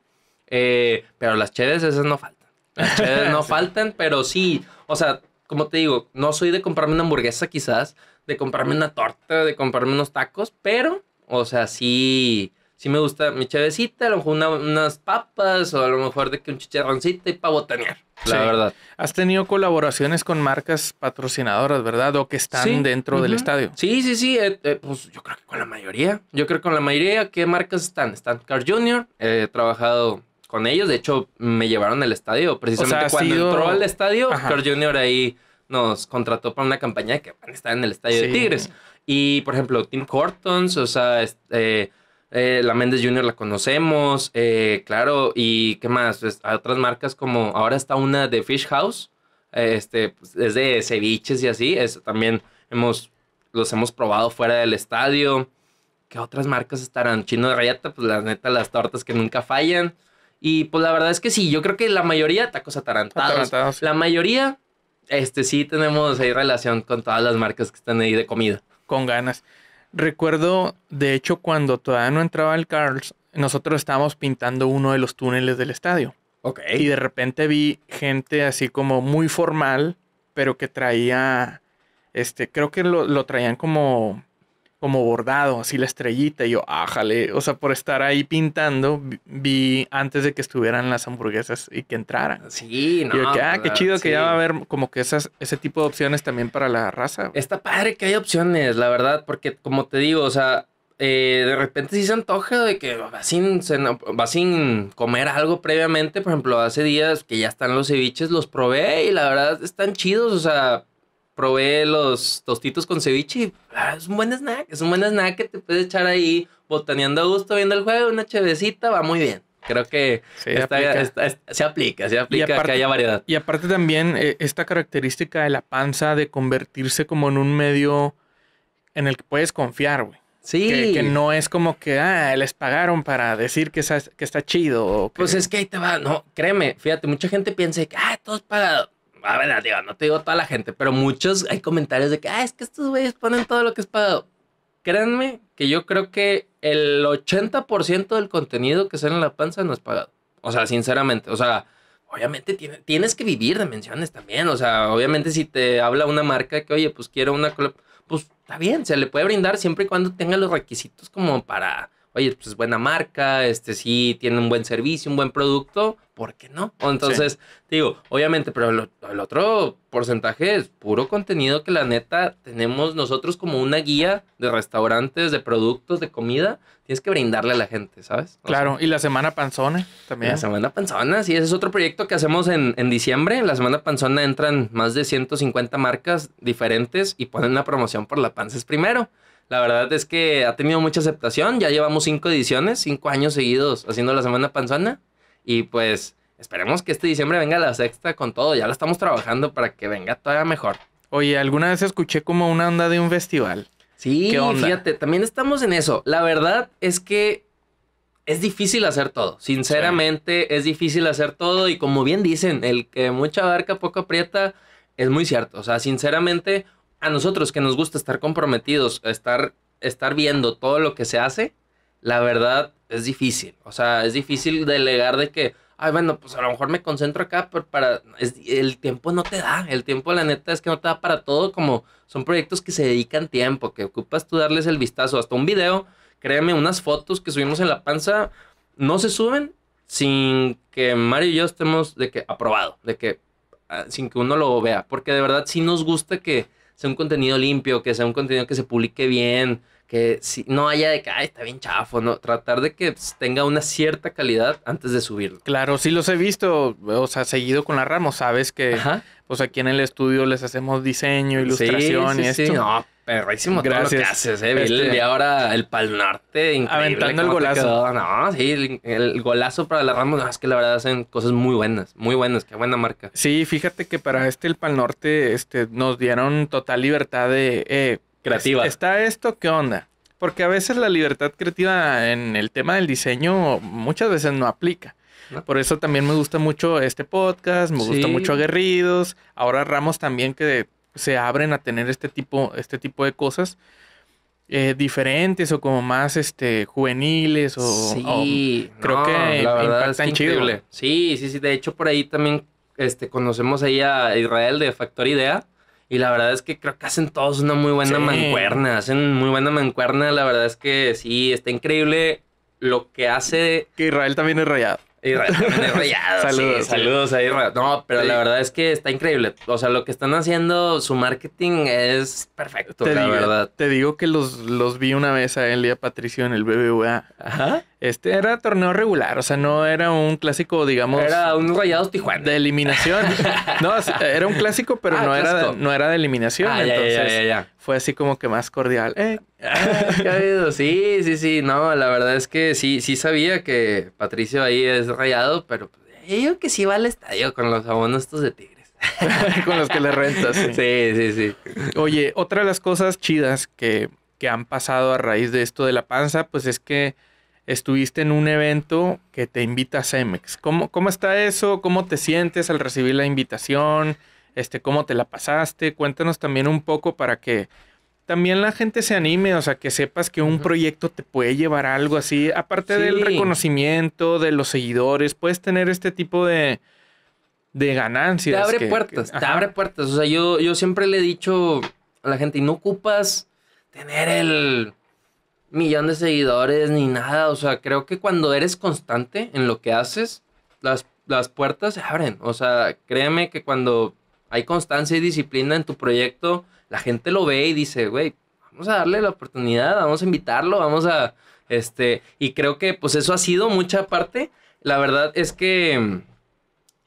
eh, pero las cheves esas no faltan. Las cheves no faltan, pero sí, o sea, como te digo, no soy de comprarme una hamburguesa quizás, de comprarme una torta, de comprarme unos tacos, pero, o sea, sí, sí me gusta mi chavecita, a lo mejor unas papas o a lo mejor de que un chicharroncito y pa botanear. La verdad. Has tenido colaboraciones con marcas patrocinadoras, ¿verdad? O que están dentro del estadio. Sí, sí, sí. Eh, eh, pues yo creo que con la mayoría. Yo creo que con la mayoría. ¿Qué marcas están? Están Car Junior. Eh, he trabajado con ellos. De hecho, me llevaron al estadio. Precisamente cuando entró al estadio, Carl Jr. ahí nos contrató para una campaña que estaba en el estadio de Tigres. Y, por ejemplo, Tim Hortons, o sea, eh, eh, la Méndez Jr. la conocemos, eh, claro, y qué más, pues, otras marcas como, ahora está una de Fish House, este, pues, es de ceviches y así, eso también hemos, los hemos probado fuera del estadio. ¿Qué otras marcas estarán? Chino de Rayata, pues la neta, las tortas que nunca fallan. Y pues la verdad es que sí, yo creo que la mayoría tacos atarantados. La mayoría, este sí tenemos ahí relación con todas las marcas que están ahí de comida. Con ganas. Recuerdo, de hecho, cuando todavía no entraba el Carls, nosotros estábamos pintando uno de los túneles del estadio. Ok. Y de repente vi gente así como muy formal, pero que traía, este, creo que lo, lo traían como como bordado, así la estrellita. Y yo, ájale, o sea, por estar ahí pintando, vi antes de que estuvieran las hamburguesas y que entraran. Sí, no. Y yo, que, ah, qué chido que ya va a haber como que esas, ese tipo de opciones también para la raza. Está padre que hay opciones, la verdad, porque como te digo, o sea, eh, de repente sí se antoja de que va sin, va sin comer algo previamente. Por ejemplo, hace días que ya están los ceviches, los probé y la verdad están chidos. O sea, probé los tostitos con ceviche ah, es un buen snack, es un buen snack que te puedes echar ahí botaneando a gusto, viendo el juego, una chevecita, va muy bien. Creo que se aplica, se aplica, se que haya variedad. Y aparte también eh, esta característica de la panza de convertirse como en un medio en el que puedes confiar, güey. Sí. Que, no es como que, ah, les pagaron para decir que, está, que está chido. Pues es que ahí te va, no, créeme, fíjate, mucha gente piensa que, ah, todo es pagado a ver, digo, no te digo toda la gente, pero muchos hay comentarios de que, ah, es que estos güeyes ponen todo lo que es pagado. Créanme que yo creo que el 80% del contenido que sale en la panza no es pagado. O sea, sinceramente, o sea, obviamente tienes que vivir de menciones también. O sea, obviamente si te habla una marca que, oye, pues quiero una, pues está bien, se le puede brindar siempre y cuando tenga los requisitos como para oye, pues buena marca, este sí tiene un buen servicio, un buen producto, ¿por qué no? Entonces, digo, obviamente, pero el, otro porcentaje es puro contenido que la neta tenemos nosotros como una guía de restaurantes, de productos, de comida, tienes que brindarle a la gente, ¿sabes? claro, y la Semana Panzona también. La Semana Panzona, sí, ese es otro proyecto que hacemos en, diciembre. En la Semana Panzona entran más de 150 marcas diferentes y ponen una promoción por la panza es primero. La verdad es que ha tenido mucha aceptación. Ya llevamos cinco ediciones, cinco años seguidos haciendo la Semana Panzana. Y pues esperemos que este diciembre venga la sexta con todo. Ya la estamos trabajando para que venga todavía mejor. Oye, alguna vez escuché como una onda de un festival. Sí, fíjate, también estamos en eso. La verdad es que es difícil hacer todo. Sinceramente, es difícil hacer todo. Y como bien dicen, el que mucha barca poco aprieta es muy cierto. O sea, sinceramente, a nosotros que nos gusta estar comprometidos, estar, estar viendo todo lo que se hace, la verdad es difícil. O sea, es difícil delegar de que, ay, bueno, pues a lo mejor me concentro acá, pero para, el tiempo no te da. El tiempo, la neta, es que no te da para todo. Como son proyectos que se dedican tiempo, que ocupas tú darles el vistazo. Hasta un video, créeme, unas fotos que subimos en la panza, no se suben sin que Mario y yo estemos de que aprobado, de que ah, sin que uno lo vea, porque de verdad sí nos gusta que, sea un contenido limpio, que sea un contenido que se publique bien, que si, no haya de que, ay, está bien chafo, ¿no? Tratar de que pues, tenga una cierta calidad antes de subirlo. Claro, sí los he visto, o sea, seguido con la Ramos, sabes que, pues aquí en el estudio les hacemos diseño, ilustración y esto. Perrísimo Gracias. todo lo que haces, eh, Y este, ahora el Pal Norte, increíble. Aventando el golazo. No, sí, el, golazo para la Ramos, es que la verdad hacen cosas muy buenas, muy buenas, qué buena marca. Sí, fíjate que para este el Pal Norte este, nos dieron total libertad de... Eh, creativa. ¿Está esto? ¿Qué onda? Porque a veces la libertad creativa en el tema del diseño muchas veces no aplica. Por eso también me gusta mucho este podcast, me gusta mucho Aguerridos. Ahora Ramos también que se abren a tener este tipo, este tipo de cosas. Eh, diferentes o como más este juveniles o, sí, creo que Sí, sí, sí. De hecho, por ahí también este, conocemos ahí a Israel de Factor Idea. Y la verdad es que creo que hacen todos una muy buena mancuerna. Hacen muy buena mancuerna. La verdad es que sí, está increíble lo que hace. Que Israel también es rayado saludos, saludos No, pero la verdad es que está increíble. O sea, lo que están haciendo, su marketing es perfecto, te la verdad. Te digo que los, los vi una vez a él y a Patricio en el BBVA. Ajá. Este era torneo regular, o sea, no era un clásico, digamos. Era un rayados Tijuana. De eliminación. no, era un clásico, pero ah, no, era de, no era de eliminación. Ah, entonces fue así como que más cordial. Eh. Ah, sí, sí, sí. No, la verdad es que sí, sí sabía que Patricio ahí es rayado, pero pues, yo que sí va al estadio con los abonos estos de Tigres. con los que le rentas. Sí. sí, sí, Oye, otra de las cosas chidas que han pasado a raíz de esto de la panza, pues es que estuviste en un evento que te invita a Cemex. ¿Cómo, ¿Cómo está eso? ¿Cómo te sientes al recibir la invitación? Este, ¿Cómo te la pasaste? Cuéntanos también un poco para que también la gente se anime, o sea, que sepas que un proyecto te puede llevar algo así, aparte del reconocimiento, de los seguidores, puedes tener este tipo de, de ganancias. Te abre puertas, te abre puertas. O sea, yo, yo siempre le he dicho a la gente, no ocupas tener el millón de seguidores ni nada. O sea, creo que cuando eres constante en lo que haces, las, las puertas se abren. O sea, créeme que cuando hay constancia y disciplina en tu proyecto, la gente lo ve y dice, güey, vamos a darle la oportunidad, vamos a invitarlo, vamos a, este, y creo que pues eso ha sido mucha parte. La verdad es que,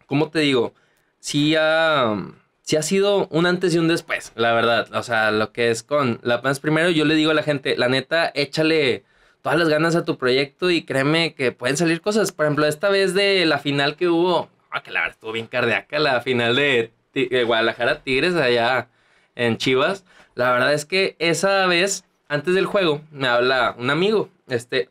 ¿cómo te digo? Sí ha si ha sido un antes y un después, la verdad. O sea, lo que es con La Paz primero, yo le digo a la gente, la neta, échale todas las ganas a tu proyecto y créeme que pueden salir cosas. Por ejemplo, esta vez de la final que hubo, ah, que la verdad estuvo bien cardíaca, la final de, de eh, Guadalajara Tigres allá en Chivas. La verdad es que esa vez, antes del juego, me habla un amigo, este,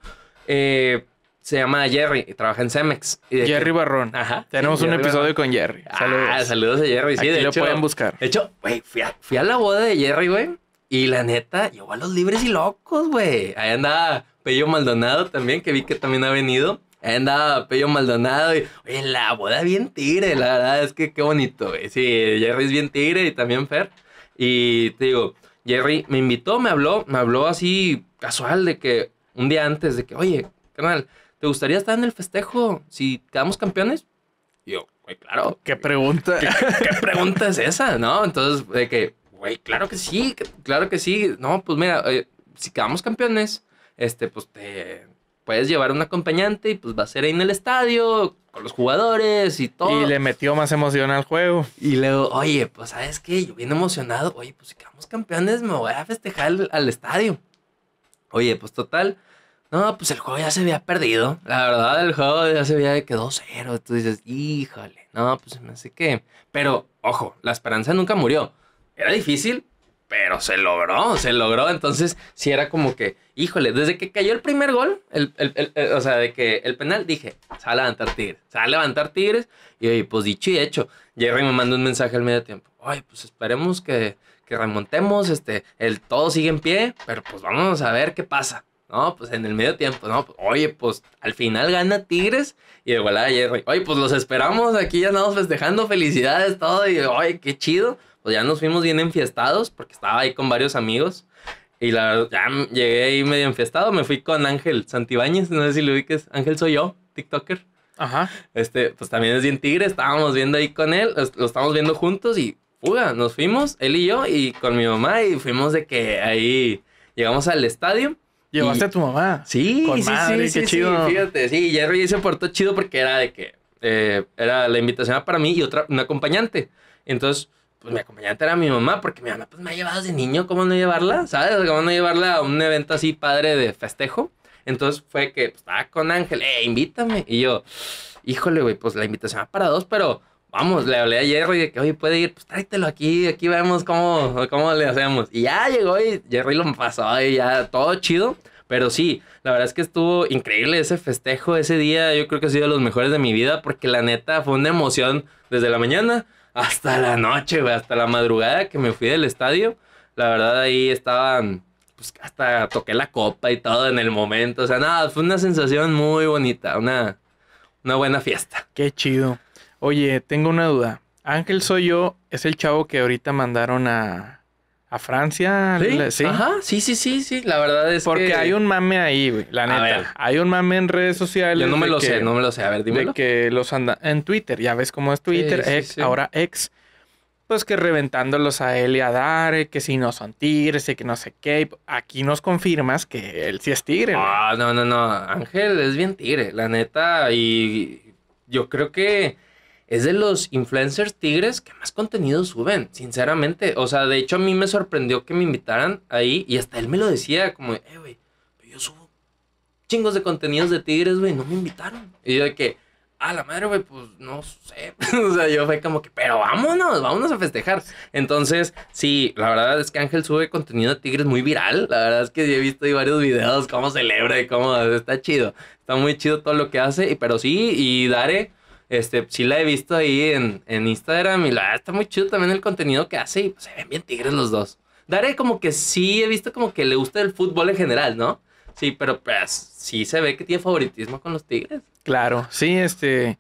eh, se llama Jerry y trabaja en Cemex. Jerry Barrón. Ajá. Tenemos un episodio con Jerry. Ah, saludos. Ah, saludos a Jerry. Aquí de lo pueden buscar. De hecho, güey, fui a, la boda de Jerry, güey. Y la neta, yo a los libres y locos, güey. Ahí andaba Pello Maldonado también, que vi que también ha venido. Ahí andaba Pello Maldonado y, oye, la boda bien tigre. La verdad es que qué bonito, güey. Sí, Jerry es bien tigre y también Fer. Y te digo, Jerry me invitó, me habló, me habló así casual de que un día antes de que, oye, canal, ¿te gustaría estar en el festejo si quedamos campeones? Y yo, güey, claro. ¿Qué pregunta? ¿Qué, pregunta es esa? ¿No? Entonces, de que, güey, claro que sí, claro que sí. No, pues mira, eh, si quedamos campeones, este, pues te puedes llevar un acompañante y pues va a ser ahí en el estadio con los jugadores y todo. Y le metió más emoción al juego. Y luego, oye, pues sabes qué, yo bien emocionado, oye, pues si quedamos campeones me voy a festejar al estadio. Oye, pues total, no, pues el juego ya se había perdido. La verdad, el juego ya se había quedado cero. Tú dices, híjole, no, pues no sé qué. Pero, ojo, la esperanza nunca murió. Era difícil, pero se logró, se logró. Entonces, sí era como que, híjole, desde que cayó el primer gol, o sea, de que el penal, dije, se va a levantar Tigres, se va a levantar Tigres. Y pues dicho y hecho, Jerry me mandó un mensaje al medio tiempo. Ay, pues esperemos que, que remontemos, este, el todo sigue en pie, pero pues vamos a ver qué pasa. No, pues en el medio tiempo, no, pues, oye, pues al final gana Tigres y igual ayer, oye, pues los esperamos, aquí ya andamos festejando, felicidades, todo, y oye, qué chido. Pues ya nos fuimos bien enfiestados porque estaba ahí con varios amigos. Y la verdad, ya llegué ahí medio enfiestado. Me fui con Ángel Santibáñez, no sé si lo ubiques. Ángel soy yo, TikToker. Ajá. Este, pues también es bien tigre. Estábamos viendo ahí con él, lo estábamos viendo juntos y fuga, nos fuimos, él y yo, y con mi mamá, y fuimos de que ahí llegamos al estadio. Llevaste a tu mamá. Sí, Con sí, madre, sí, qué sí, chido. fíjate, sí, Jerry se portó chido porque era de que eh, era la invitación para mí y otra, una acompañante. Entonces, pues mi acompañante era mi mamá, porque mi mamá pues me ha llevado desde niño, ¿cómo no llevarla? ¿Sabes? ¿Cómo no llevarla a un evento así padre de festejo? Entonces fue que pues, estaba con Ángel, eh, invítame. Y yo, híjole, güey, pues la invitación era para dos, pero vamos, le hablé a Jerry que, hoy puede ir, pues tráetelo aquí, aquí vemos cómo, cómo le hacemos. Y ya llegó y Jerry lo pasó y ya todo chido. Pero sí, la verdad es que estuvo increíble ese festejo, ese día. Yo creo que ha sido de los mejores de mi vida porque la neta fue una emoción desde la mañana hasta la noche, hasta la madrugada que me fui del estadio. La verdad ahí estaban, pues hasta toqué la copa y todo en el momento. O sea, nada, fue una sensación muy bonita, una, una buena fiesta. Qué chido. Oye, tengo una duda. Ángel soy yo, es el chavo que ahorita mandaron a, a Francia. ¿Sí? ¿Sí? Ajá, sí, sí, sí, La verdad es que... Porque hay un mame ahí, güey. La neta. Hay un mame en redes sociales. Yo no me lo sé, no me lo sé. A ver, dime. De que los anda... En Twitter, ya ves cómo es Twitter, ahora ex. Pues que reventándolos a él y a Dare, que si no son tigres y que no sé qué. Aquí nos confirmas que él sí es tigre. Ah, no, no, no. Ángel es bien tigre, la neta. Y yo creo que es de los influencers tigres que más contenido suben, sinceramente. O sea, de hecho a mí me sorprendió que me invitaran ahí y hasta él me lo decía, como, eh, güey, yo subo chingos de contenidos de tigres, güey, no me invitaron. Y yo de que, a la madre, güey, pues no sé. o sea, yo fue como que, pero vámonos, vámonos a festejar. Entonces, sí, la verdad es que Ángel sube contenido de tigres muy viral. La verdad es que yo he visto ahí varios videos, cómo celebra y cómo está chido. Está muy chido todo lo que hace, pero sí, y Dare este, sí la he visto ahí en, Instagram y la, está muy chido también el contenido que hace y pues, se ven bien tigres los dos. Daré como que sí he visto como que le gusta el fútbol en general, ¿no? Sí, pero pues sí se ve que tiene favoritismo con los tigres. Claro, sí, este...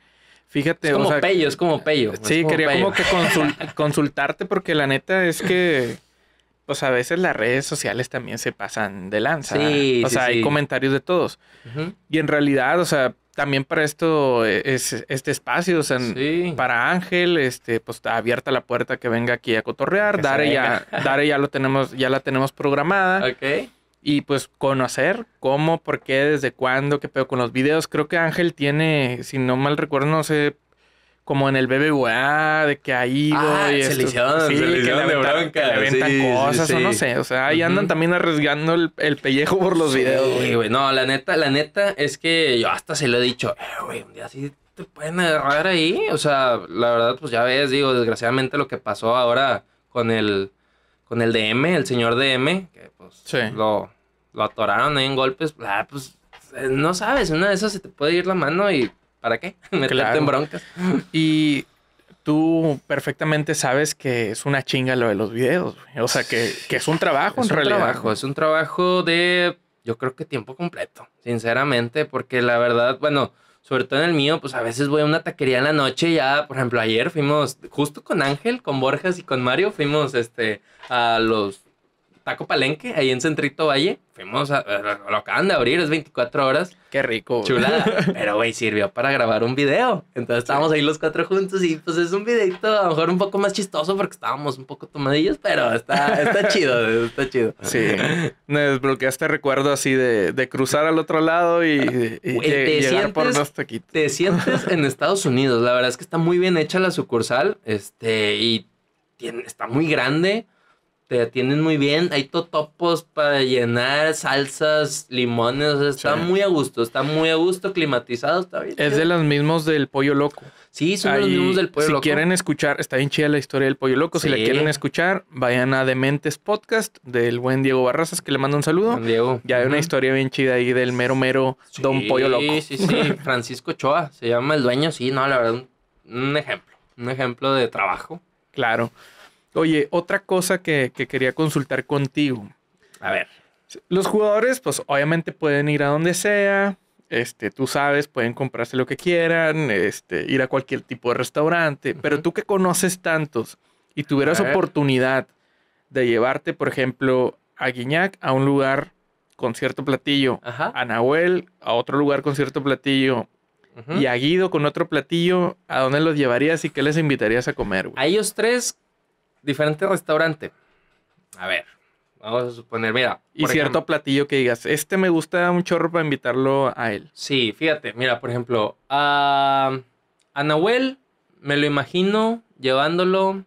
Fíjate, es como o pello, es como pello. Sí, quería como que consultarte porque la neta es que, pues a veces las redes sociales también se pasan de lanza. Sí, o sea, hay comentarios de todos. Y en realidad, o sea, también para esto e, es este espacio, o sea, para Ángel, este, pues está abierta la puerta que venga aquí a cotorrear, Dare ya, Dare ya lo tenemos, ya la tenemos programada. Ok. Y pues conocer cómo, por qué, desde cuándo, qué pedo con los videos. Creo que Ángel tiene, si no mal recuerdo, no sé, como en el BBVA, de que ha ido. Ah, y se le hicieron, sí, se le hicieron que le aventan, de bronca. Que cosas o no sé. O sea, ahí andan también arriesgando el, pellejo por los videos, güey. No, la neta, la neta es que yo hasta se lo he dicho, eh, güey, un día sí te pueden agarrar ahí. O sea, la verdad, pues ya ves, digo, desgraciadamente lo que pasó ahora con el, con el DM, el señor DM, que pues lo, lo atoraron ahí en golpes, ah, pues eh, no sabes, una de esas se te puede ir la mano y ¿Para qué? Me claro. en broncas. Y tú perfectamente sabes que es una chinga lo de los videos. O sea, que, es un trabajo es un trabajo, es un trabajo de, yo creo que tiempo completo, sinceramente, porque la verdad, bueno, sobre todo en el mío, pues a veces voy a una taquería en la noche. Ya, por ejemplo, ayer fuimos justo con Ángel, con Borges y con Mario, fuimos este, a los Taco Palenque, ahí en Centrito Valle. Fuimos a, lo, acaban de abrir, es 24 horas. Qué rico. Chulada. Pero, güey, sirvió para grabar un video. Entonces estábamos ahí los cuatro juntos y pues es un videito a lo mejor un poco más chistoso porque estábamos un poco tomadillos, pero está, está chido, está chido. Sí. Me desbloqueaste recuerdo así de, de cruzar al otro lado y, y te llegar por taquitos. Te sientes en Estados Unidos. La verdad es que está muy bien hecha la sucursal. Este, y tiene, está muy grande te atienden muy bien. Hay totopos para llenar, salsas, limones. O está muy a gusto, está muy a gusto, climatizado, está Es de los mismos del Pollo Loco. Sí, son los mismos del Pollo Loco. Si quieren escuchar, está bien chida la historia del Pollo Loco. Si la quieren escuchar, vayan a Dementes Podcast del buen Diego Barrazas, que le mando un saludo. Diego. Ya hay una historia bien chida ahí del mero mero Don Pollo Loco. Sí, sí, sí. Francisco Choa, se llama el dueño. Sí, no, la verdad, un ejemplo. Un ejemplo de trabajo. Claro. Oye, otra cosa que, quería consultar contigo. A ver. Los jugadores, pues obviamente pueden ir a donde sea, este, tú sabes, pueden comprarse lo que quieran, este, ir a cualquier tipo de restaurante, pero tú que conoces tantos y tuvieras oportunidad de llevarte, por ejemplo, a Guiñac a un lugar con cierto platillo, a Nahuel a otro lugar con cierto platillo, y a Guido con otro platillo, ¿a dónde los llevarías y qué les invitarías a comer? A ellos tres diferente restaurante. A ver, vamos a suponer, mira. Y cierto platillo que digas, este me gusta un chorro para invitarlo a él. Sí, fíjate, mira, por ejemplo, a, ah, a Nahuel me lo imagino llevándolo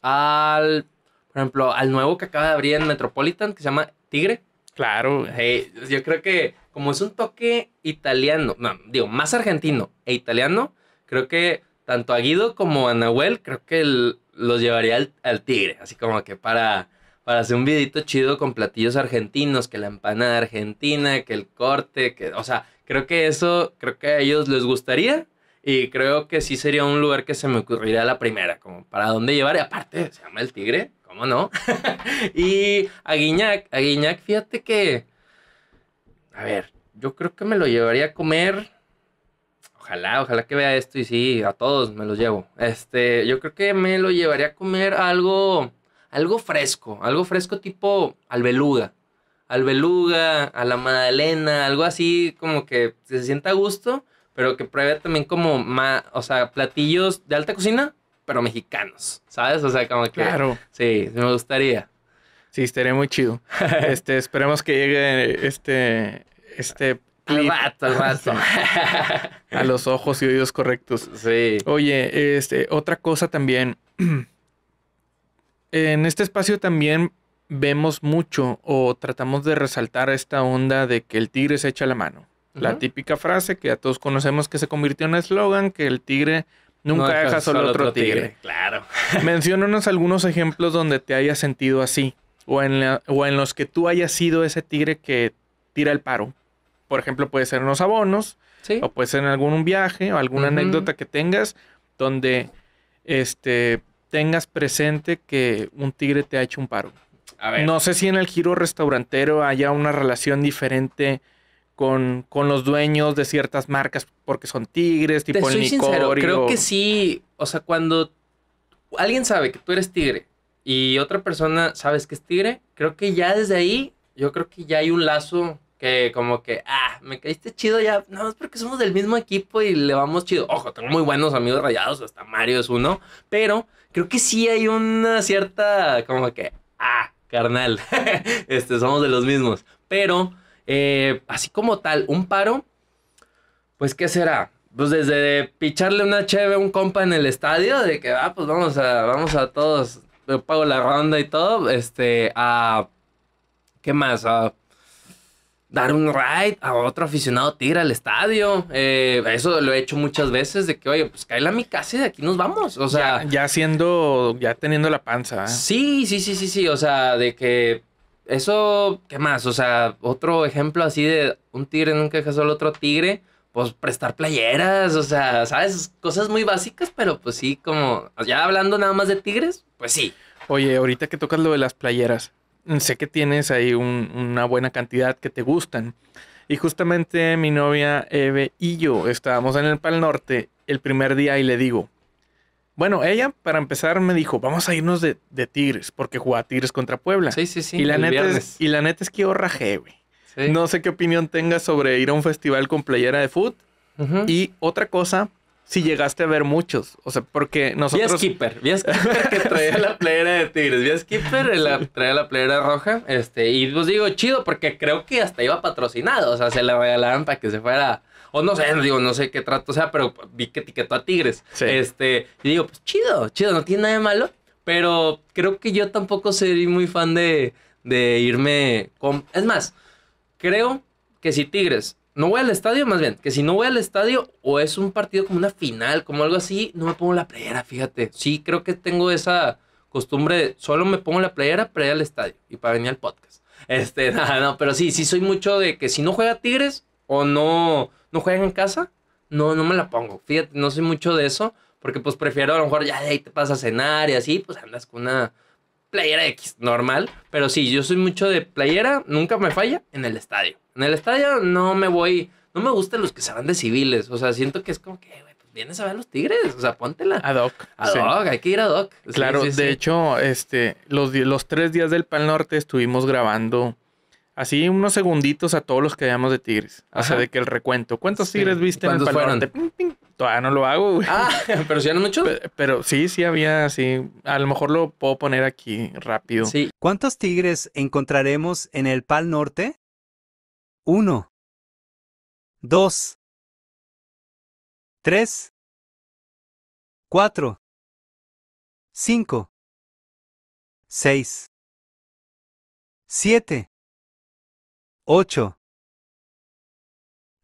al, por ejemplo, al nuevo que acaba de abrir en Metropolitan, que se llama Tigre. Claro. yo creo que como es un toque italiano, no, digo, más argentino e italiano, creo que tanto a Guido como a Nahuel, creo que el, los llevaría al, tigre, así como que para, para hacer un videito chido con platillos argentinos, que la empanada argentina, que el corte, que, o sea, creo que eso, creo que a ellos les gustaría y creo que sí sería un lugar que se me ocurriría la primera, como para dónde llevar, y aparte, se llama el tigre, ¿cómo no? y a Guiñac, a Guiñac, fíjate que, a ver, yo creo que me lo llevaría a comer ojalá, ojalá que vea esto y sí, a todos me los llevo. Este, yo creo que me lo llevaría a comer algo, algo fresco, algo fresco tipo al beluga. Al beluga, a la madalena, algo así como que se sienta a gusto, pero que pruebe también como, más, o sea, platillos de alta cocina, pero mexicanos, ¿sabes? O sea, como que... Claro. Sí, me gustaría. Sí, estaría muy chido. este, esperemos que llegue este, este a los ojos y oídos correctos. Sí. Oye, este, otra cosa también. en este espacio también vemos mucho o tratamos de resaltar esta onda de que el tigre se echa la mano. La típica frase que a todos conocemos que se convirtió en eslogan, que el tigre nunca deja, solo, otro, tigre. Claro. mencionanos algunos ejemplos donde te hayas sentido así o en, o en los que tú hayas sido ese tigre que tira el paro por ejemplo, puede ser unos abonos, o puede ser en algún viaje, o alguna anécdota que tengas, donde este, tengas presente que un tigre te ha hecho un paro. No sé si en el giro restaurantero haya una relación diferente con, los dueños de ciertas marcas porque son tigres, tipo te el Creo que sí. O sea, cuando alguien sabe que tú eres tigre y otra persona sabes que es tigre, creo que ya desde ahí, yo creo que ya hay un lazo que como que, ah, me caíste chido ya, nada más porque somos del mismo equipo y le vamos chido. Ojo, tengo muy buenos amigos rayados, hasta Mario es uno, pero creo que sí hay una cierta, como que, ah, carnal, este, somos de los mismos. Pero, eh, así como tal, un paro, pues, ¿qué será? Pues desde picharle una cheve a un compa en el estadio, de que, ah, pues vamos a, vamos a todos, yo pago la ronda y todo, este, a, ¿qué más? A dar un ride a otro aficionado tigre al estadio. Eh, eso lo he hecho muchas veces de que, oye, pues cae la mi casa y de aquí nos vamos. O sea, ya, siendo, ya teniendo la panza. ¿eh? Sí, sí, sí, sí, sí. O sea, de que eso, ¿qué más? O sea, otro ejemplo así de un tigre nunca deja solo otro tigre. Pues prestar playeras, o sea, ¿sabes? Cosas muy básicas, pero pues sí, como ya hablando nada más de tigres, pues sí. Oye, ahorita que tocas lo de las playeras, sé que tienes ahí una buena cantidad que te gustan. Y justamente mi novia Eve y yo estábamos en el Pal Norte el primer día y le digo, bueno, ella para empezar me dijo, vamos a irnos de, de Tigres, porque juega Tigres contra Puebla. Sí, sí, sí. Y la, neta es, y la neta es, que yo güey. No sé qué opinión tenga sobre ir a un festival con playera de foot. Y otra cosa, si llegaste a ver muchos. O sea, porque nosotros. Vi a Skipper. Vi Skipper que traía la playera de Tigres. Vi Skipper traía la playera roja. Este, y pues digo, chido, porque creo que hasta iba patrocinado. O sea, se la regalaron para que se fuera. O no sé, digo, no sé qué trato o sea, pero vi que etiquetó a Tigres. Este, y digo, pues chido, chido, no tiene nada de malo. Pero creo que yo tampoco sería muy fan de, de irme con. Es más, creo que si Tigres no voy al estadio, más bien, que si no voy al estadio o es un partido como una final, como algo así, no me pongo la playera, fíjate. Sí, creo que tengo esa costumbre, solo me pongo la playera para ir al estadio y para venir al podcast. Este, nada, no, pero sí, sí soy mucho de que si no juega Tigres o no, no juegan en casa, no, no me la pongo. Fíjate, no soy mucho de eso, porque pues prefiero a lo mejor ya de ahí te pasas a cenar y así, pues andas con una playera X, normal. Pero sí, yo soy mucho de playera, nunca me falla en el estadio. En el estadio no me voy, no me gustan los que se van de civiles. O sea, siento que es como que, pues vienes a ver los tigres. O sea, póntela. A Doc. A Doc, hay que ir a Doc. Claro, de hecho, este, los, los tres días del Pal Norte estuvimos grabando así unos segunditos a todos los que veíamos de Tigres. O sea, de que el recuento. ¿Cuántos Tigres viste en el fueron? toda no lo hago güey ah, pero si han mucho pero sí sí había así a lo mejor lo puedo poner aquí rápido sí ¿cuántos tigres encontraremos en el pal norte 1 2 3 4 5 6 7 8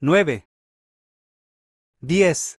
9 10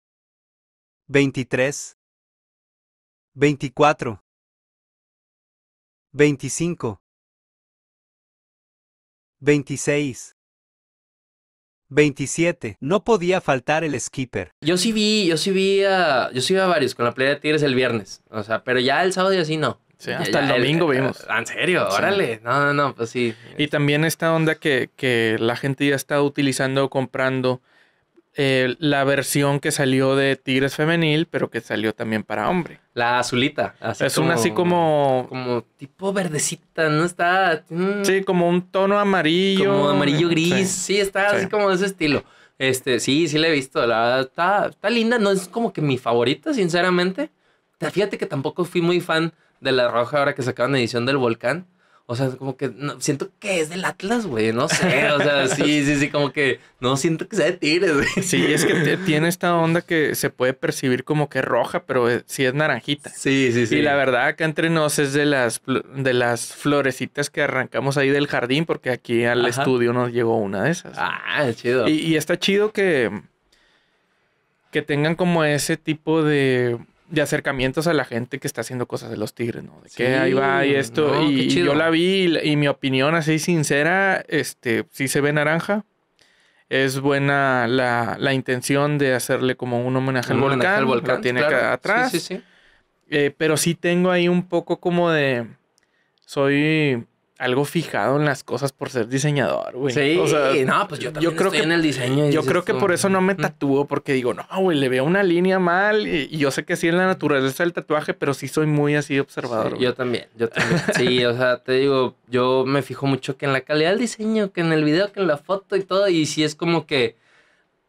23, 24, 25, 26, 27. No podía faltar el skipper. Yo sí vi, yo sí vi a, yo sí varios con la playa de Tigres el viernes. O sea, pero ya el sábado y así no. hasta el domingo vimos. Ah, ¿En serio? Órale. No, no, no, pues sí. Y también esta onda que, que la gente ya está utilizando, o comprando la versión que salió de Tigres Femenil, pero que salió también para hombre. La azulita. es una así como. Como tipo verdecita, ¿no? Está. sí, como un tono amarillo. Como amarillo gris. Sí, está así como de ese estilo. Este, sí, sí la he visto. La está, linda. No es como que mi favorita, sinceramente. Fíjate que tampoco fui muy fan de la roja ahora que sacaron edición del volcán. O sea, como que siento que es del Atlas, güey. No sé. O sea, sí, sí, sí, como que no siento que sea de Tigres, güey. Sí, es que tiene esta onda que se puede percibir como que roja, pero eh, sí es naranjita. Sí, sí, sí. Y la verdad, acá entre nos es de las, de las florecitas que arrancamos ahí del jardín, porque aquí al estudio nos llegó una de esas. Ah, es chido. Y, y está chido que, que tengan como ese tipo de de acercamientos a la gente que está haciendo cosas de los tigres, ¿no? De qué que ahí va y esto. y, yo la vi y, mi opinión así sincera, este, sí se ve naranja. Es buena la, la intención de hacerle como un homenaje, al, volcán, tiene atrás. Sí, sí, sí. Eh, pero sí tengo ahí un poco como de... Soy algo fijado en las cosas por ser diseñador, güey. Sí, o sea, no, pues yo también creo que, en el diseño. Yo creo que por eso no me mm". tatúo, porque digo, no, güey, le veo una línea mal y, yo sé que sí en la naturaleza del tatuaje, pero sí soy muy así observador. yo también, yo también. sí, o sea, te digo, yo me fijo mucho que en la calidad del diseño, que en el video, que en la foto y todo, y si es como que,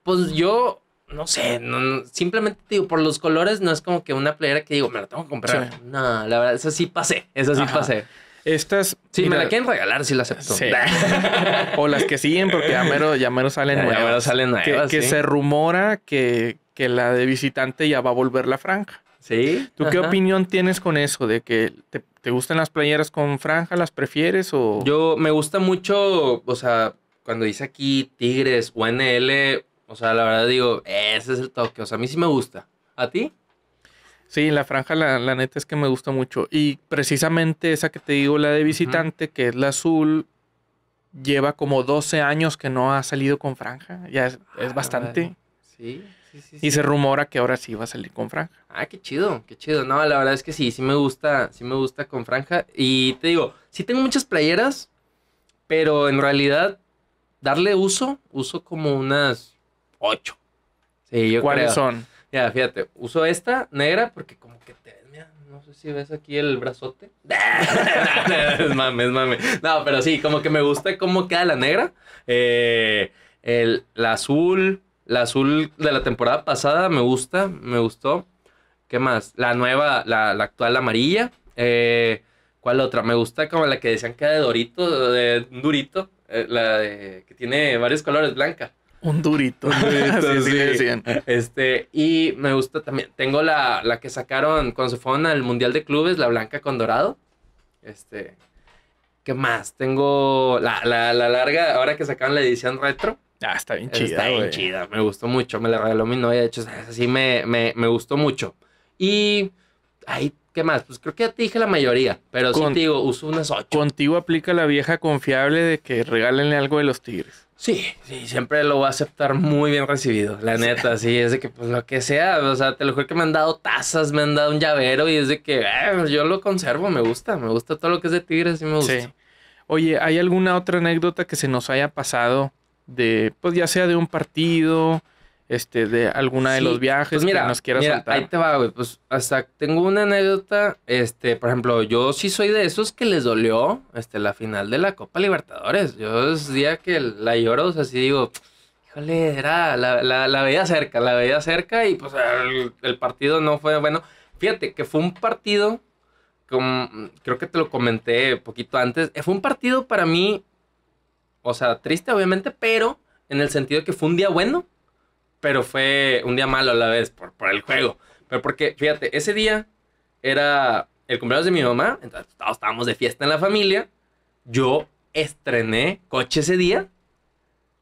pues yo no sé, simplemente digo, por los colores no es como que una playera que digo, me la tengo que comprar. No, la verdad, eso sí pasé, eso sí pasé. Estas. Sí, me la quieren regalar si la acepto. o las que siguen, porque ya menos salen nuevas. salen nuevas. Que, se rumora que, que, la de visitante ya va a volver la franja. Sí. ¿Tú qué opinión tienes con eso? ¿De que te, te, gustan las playeras con franja? ¿Las prefieres? o...? Yo me gusta mucho, o sea, cuando dice aquí Tigres o NL, o sea, la verdad digo, eh, ese es el toque. O sea, a mí sí me gusta. ¿A ti? Sí, la franja, la, neta es que me gusta mucho. Y precisamente esa que te digo, la de visitante, que es la azul, lleva como 12 años que no ha salido con franja. Ya es, ah, bastante. Sí, sí, sí. Y se rumora que ahora sí va a salir con franja. Ah, qué chido, qué chido. No, la verdad es que sí, sí me gusta, sí me gusta con franja. Y te digo, sí tengo muchas playeras, pero en realidad darle uso, uso como unas 8. Sí, yo ¿Cuáles son? Ya, fíjate, uso esta negra porque como que te mira, no sé si ves aquí el brazote. es mame, es mame. No, pero sí, como que me gusta cómo queda la negra. Eh, el, la azul, la azul de la temporada pasada me gusta, me gustó. ¿Qué más? La nueva, la, actual, amarilla. Eh, ¿Cuál otra? Me gusta como la que decían que era de Dorito, de Durito, eh, la de, que tiene varios colores, blanca. Un durito. Este, y me gusta también. Tengo la, que sacaron cuando se fueron al Mundial de Clubes, la blanca con dorado. Este. ¿Qué más? Tengo la, larga, ahora que sacaron la edición retro. Ah, está bien chida. Está bien chida, me gustó mucho. Me la regaló mi novia, de hecho, así me, me, gustó mucho. Y ahí ¿qué más? Pues creo que ya te dije la mayoría, pero sí uso unas Contigo aplica la vieja confiable de que regálenle algo de los tigres. Sí, sí, siempre lo voy a aceptar muy bien recibido, la neta, sí, es de que pues lo que sea, o sea, te lo juro que me han dado tazas, me han dado un llavero y es de que eh, yo lo conservo, me gusta, me gusta todo lo que es de tigres, sí me gusta. Sí. Oye, ¿hay alguna otra anécdota que se nos haya pasado de, pues ya sea de un partido este, de alguna de los pues viajes que nos quieras saltar. Ahí te va, güey. Pues hasta tengo una anécdota. Este, por ejemplo, yo sí soy de esos que les dolió este, la final de la Copa Libertadores. Yo es día que la lloro, o sea, sí digo, híjole, era, la, la, veía cerca, la veía cerca y pues el, el, partido no fue bueno. Fíjate que fue un partido, como, creo que te lo comenté poquito antes, eh, fue un partido para mí, o sea, triste obviamente, pero en el sentido que fue un día bueno pero fue un día malo a la vez por, por el juego. Pero porque, fíjate, ese día era el cumpleaños de mi mamá, entonces estábamos de fiesta en la familia. Yo estrené coche ese día,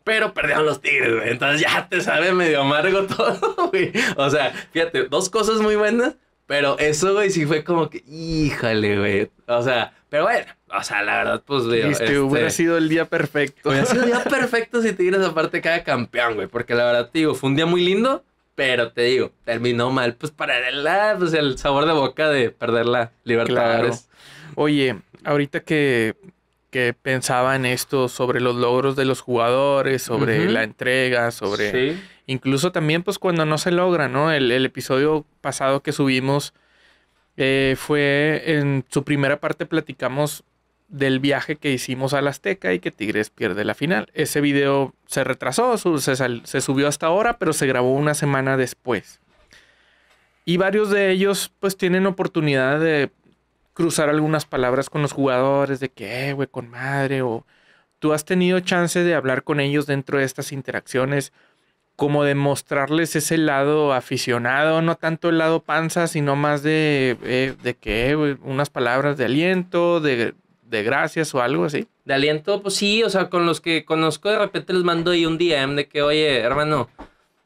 pero perdieron los tigres, güey. Entonces ya te sabe medio amargo todo, güey. O sea, fíjate, dos cosas muy buenas, pero eso, güey, sí fue como que, híjale, güey. O sea, pero bueno, o sea, la verdad, pues, Este, hubiera sido el día perfecto. Hubiera sido el día perfecto si te Tigres aparte cada campeón, güey. Porque la verdad, te digo, fue un día muy lindo, pero te digo, terminó mal. Pues para el, pues, el sabor de boca de perder la Libertadores. Oye, ahorita que, que pensaba en esto sobre los logros de los jugadores, sobre la entrega, sobre... Sí. Incluso también, pues, cuando no se logra, ¿no? El, episodio pasado que subimos... Eh, fue en su primera parte platicamos del viaje que hicimos a la Azteca y que Tigres pierde la final. Ese video se retrasó, se, se subió hasta ahora, pero se grabó una semana después. Y varios de ellos pues tienen oportunidad de cruzar algunas palabras con los jugadores de que, eh, güey, con madre, o tú has tenido chance de hablar con ellos dentro de estas interacciones, como de mostrarles ese lado aficionado, no tanto el lado panza, sino más de, eh, que, eh, unas palabras de aliento, de de gracias o algo así. De aliento, pues sí, o sea, con los que conozco de repente les mando ahí un DM de que, oye, hermano,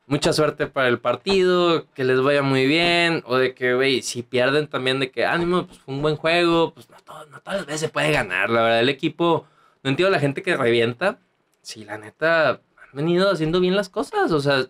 mucha suerte para el partido, que les vaya muy bien, o de que, güey, si pierden también de que, ánimo, pues fue un buen juego, pues no, no todas las veces se puede ganar, la verdad, el equipo, no entiendo la gente que revienta, sí, la neta, han venido haciendo bien las cosas, o sea,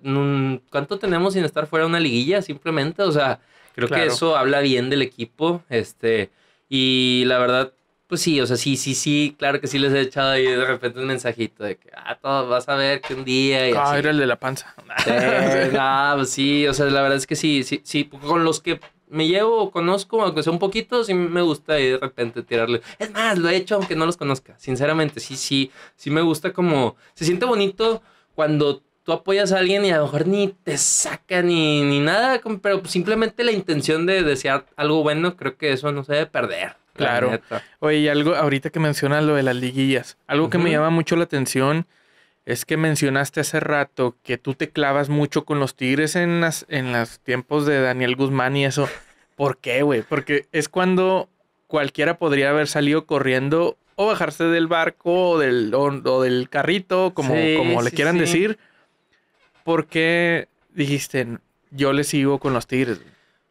¿cuánto tenemos sin estar fuera de una liguilla simplemente? O sea, creo que eso habla bien del equipo, este, y la verdad, pues sí, o sea, sí, sí, sí, claro que sí les he echado ahí de repente un mensajito de que, ah, todo, vas a ver que un día. ah, era el de la panza. Sí, pues sí, o sea, la verdad es que sí, sí, sí, con los que me llevo o conozco, aunque sea un poquito, sí me gusta ahí de repente tirarle. Es más, lo he hecho aunque no los conozca, sinceramente, sí, sí, sí me gusta como, se siente bonito cuando tú apoyas a alguien y a lo mejor ni te saca ni nada, pero simplemente la intención de desear algo bueno, creo que eso no se debe perder. Claro. Oye, y algo, ahorita que mencionas lo de las liguillas, algo que me llama mucho la atención es que mencionaste hace rato que tú te clavas mucho con los Tigres en las en los tiempos de Daniel Guzmán y eso. ¿Por qué, güey? Porque es cuando cualquiera podría haber salido corriendo o bajarse del barco o del, o, del carrito, como, como le quieran decir. decir. qué dijiste, yo le sigo con los Tigres?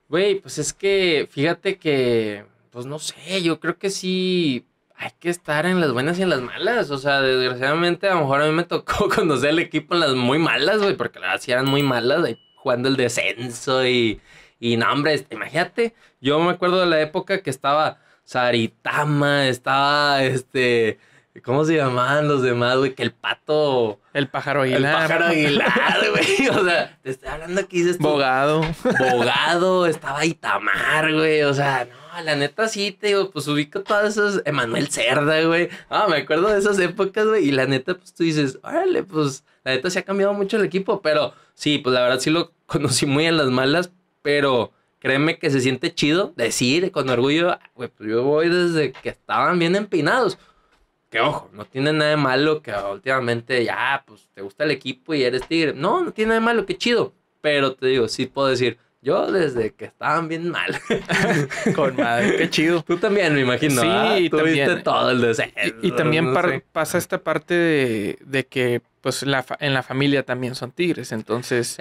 Güey, pues es que fíjate que pues no sé, yo creo que sí hay que estar en las buenas y en las malas. O sea, desgraciadamente a lo mejor a mí me tocó conocer el equipo en las muy malas, güey, porque la verdad sí eran muy malas, ahí jugando el descenso y, y no, hombre, este, imagínate, yo me acuerdo de la época que estaba Saritama, estaba este... ¿Cómo se llamaban los demás, güey? Que el pato. El pájaro Aguilar. El pájaro Aguilar, güey. O sea, te estoy hablando de este... Bogado. Bogado, estaba Itamar, güey. O sea, no, Ah, la neta sí, te digo, pues ubico todas esas. Emanuel Cerda, güey. Ah, me acuerdo de esas épocas, güey. Y la neta, pues tú dices, órale, pues la neta se ha cambiado mucho el equipo. Pero sí, pues la verdad sí lo conocí muy en las malas. Pero créeme que se siente chido decir con orgullo, güey, pues yo voy desde que estaban bien empinados. Que ojo, no tiene nada de malo que últimamente ya, pues te gusta el equipo y eres tigre. No, no tiene nada de malo, que chido. Pero te digo, sí puedo decir, yo desde que estaban bien mal. Con madre. Qué chido. Tú también, me imagino. Sí, y Tú también. todo el deseo. Y, también pasa esta parte de, que pues la en la familia también son tigres. Entonces.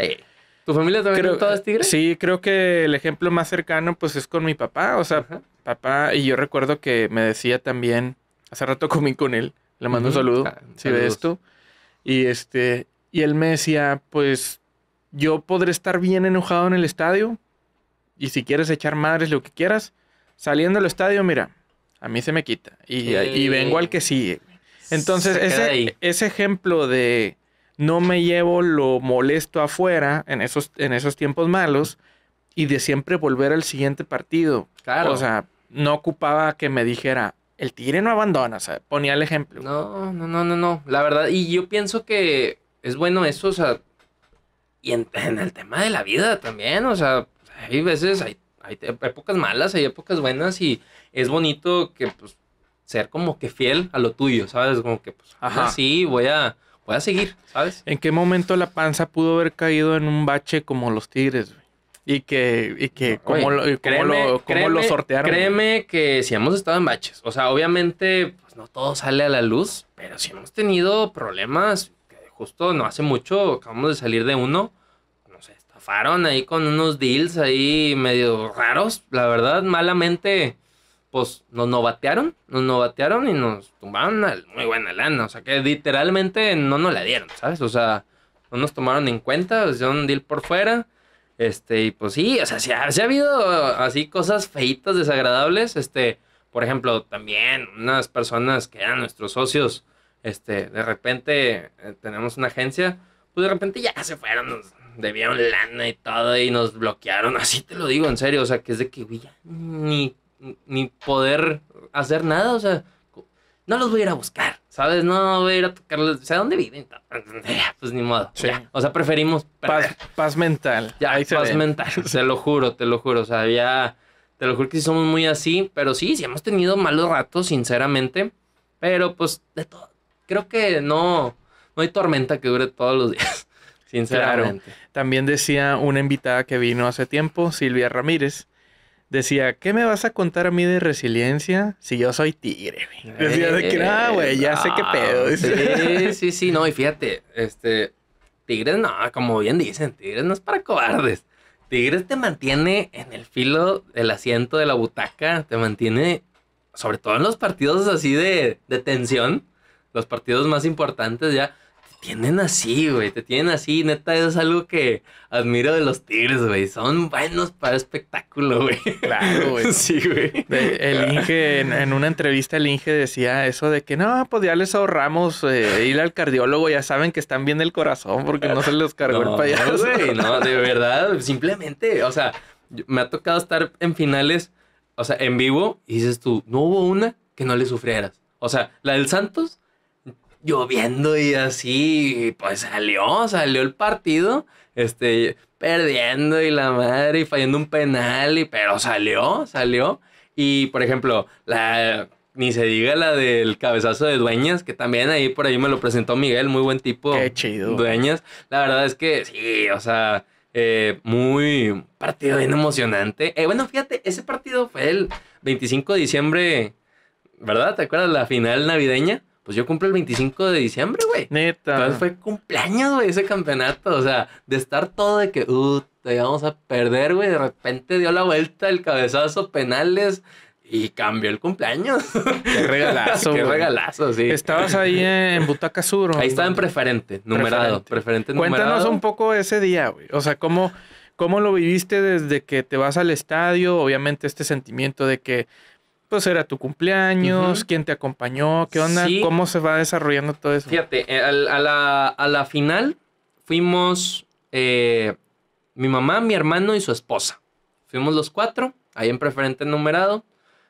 ¿Tu familia también todas eh, tigres? Sí, creo que el ejemplo más cercano pues es con mi papá. O sea, papá, y yo recuerdo que me decía también, hace rato comí con él, le mando un saludo, ah, si ves esto. Y este, y él me decía, pues yo podré estar bien enojado en el estadio. Y si quieres echar madres, lo que quieras. Saliendo del estadio, mira, a mí se me quita. Y, vengo al que sigue. Entonces, ese, ese, ejemplo de no me llevo lo molesto afuera en esos, en esos tiempos malos y de siempre volver al siguiente partido. Claro. O sea, no ocupaba que me dijera, el tigre no abandona, o sea, ponía el ejemplo. No, no, no, no, no. La verdad, y yo pienso que es bueno eso, o sea, y en, el tema de la vida también, o sea, hay veces, hay, hay e, épocas malas, hay épocas buenas y es bonito que, pues, ser como que fiel a lo tuyo, ¿sabes? Como que, pues, Ajá. así voy a, voy seguir, ¿sabes? ¿En qué momento la panza pudo haber caído en un bache como los tigres, Y que, y que, cómo, lo, sortearon. Créeme que si hemos estado en baches, o sea, obviamente, pues, no todo sale a la luz, pero si hemos tenido problemas justo no hace mucho acabamos de salir de uno, nos estafaron ahí con unos deals ahí medio raros, la verdad, malamente, pues nos novatearon, nos novatearon y nos tumbaron una muy buena lana, o sea que literalmente no nos la dieron, ¿sabes? O sea, no nos tomaron en cuenta, hicieron un deal por fuera. Este, y pues sí, o sea, se ha, ha habido así cosas feitas, desagradables. Este, por ejemplo, también unas personas que eran nuestros socios, este, de repente eh, tenemos una agencia, pues de repente ya se fueron, nos debieron lana y todo y nos bloquearon, así te lo digo en serio, o sea, que es de que ni, poder hacer nada, o sea, no los voy a ir a buscar, ¿sabes? No voy a ir a tocarlos, o sea, ¿dónde viven? Pues ni modo. O sea, preferimos... Paz, paz, mental. Ya, Ahí paz mental, te lo juro, te lo juro, o sea, ya, te lo juro que sí somos muy así, pero sí, sí hemos tenido malos ratos, sinceramente, pero pues de todo creo que no, hay tormenta que dure todos los días, sinceramente. También decía una invitada que vino hace tiempo, Silvia Ramírez, decía, ¿qué me vas a contar a mí de resiliencia si yo soy tigre? Eh, decía, de que, ah, güey, ya sé qué pedo. Sí, sí, sí, no, y fíjate, este, tigres no, como bien dicen, tigres no es para cobardes. Tigres te mantiene en el filo del asiento de la butaca, te mantiene, sobre todo en los partidos así de, de tensión, los partidos más importantes ya te tienen así, güey, te tienen así, neta, eso es algo que admiro de los Tigres, güey, son buenos para espectáculo, güey. Claro, güey. Sí, güey. El Inge, en, una entrevista el Inge decía eso de que no, pues ya les ahorramos eh, ir al cardiólogo, ya saben que están bien el corazón porque no se les cargó el payaso. güey, no, de verdad, simplemente, o sea, me ha tocado estar en finales, o sea, en vivo, y dices tú, no hubo una que no le sufrieras. O sea, la del Santos lloviendo y así, pues salió, salió el partido, este, perdiendo y la madre, y fallando un penal, y, pero salió, salió. Y por ejemplo, la, ni se diga la del cabezazo de Dueñas, que también ahí por ahí me lo presentó Miguel, muy buen tipo. Qué Dueñas, la verdad es que sí, o sea, eh, muy partido bien emocionante. Eh, bueno, fíjate, ese partido fue el 25 de diciembre, ¿verdad? ¿Te acuerdas la final navideña? Pues yo cumplo el 25 de diciembre, güey. Neta. Entonces fue cumpleaños, güey, ese campeonato. O sea, de estar todo de que, uh, te íbamos a perder, güey. De repente dio la vuelta el cabezazo, penales. Y cambió el cumpleaños. Qué regalazo. Qué regalazo, sí. Estabas ahí en Butaca Sur. Ahí estaba en preferente, numerado. Preferente, preferente numerado. Cuéntanos un poco ese día, güey. O sea, cómo, cómo lo viviste desde que te vas al estadio. Obviamente, este sentimiento de que pues era tu cumpleaños, quién te acompañó, qué onda, cómo se va desarrollando todo eso. Fíjate, eh, a, la, a la final fuimos eh, mi mamá, mi hermano y su esposa. Fuimos los cuatro, ahí en preferente numerado.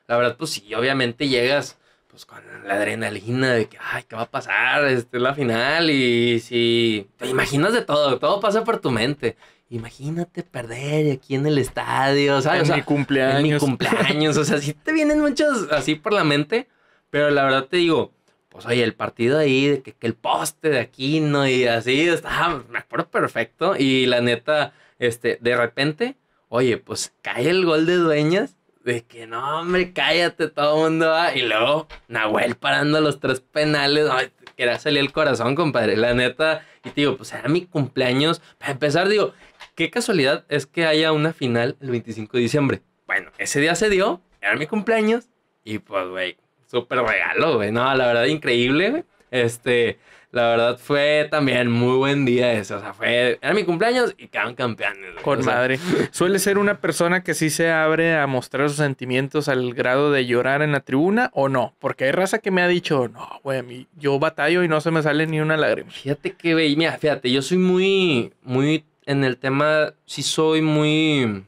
La verdad, pues sí, obviamente llegas pues con la adrenalina de que, ay, ¿qué va a pasar? Este es la final y si te imaginas de todo, todo pasa por tu mente imagínate perder aquí en el estadio, En o sea, mi cumpleaños. En mi cumpleaños, o sea, sí te vienen muchos así por la mente, pero la verdad te digo, pues oye, el partido ahí, de que, el poste de aquí, ¿no? Y así, estaba, me acuerdo perfecto, y la neta, este, de repente, oye, pues cae el gol de Dueñas, de que no, hombre, cállate, todo el mundo Y luego Nahuel parando los tres penales. Ay, quería salir el corazón, compadre. La neta. Y te digo, pues era mi cumpleaños. Para empezar, digo, Qué casualidad es que haya una final el 25 de diciembre. Bueno, ese día se dio, era mi cumpleaños y pues, güey, súper regalo, güey. No, la verdad, increíble, güey. Este, la verdad fue también muy buen día ese. O sea, fue, era mi cumpleaños y quedaron campeones. Con madre. ¿Suele ser una persona que sí se abre a mostrar sus sentimientos al grado de llorar en la tribuna o no? Porque hay raza que me ha dicho, no, güey, yo batallo y no se me sale ni una lágrima. Fíjate que, güey, mira, fíjate, yo soy muy, muy en el tema sí soy muy...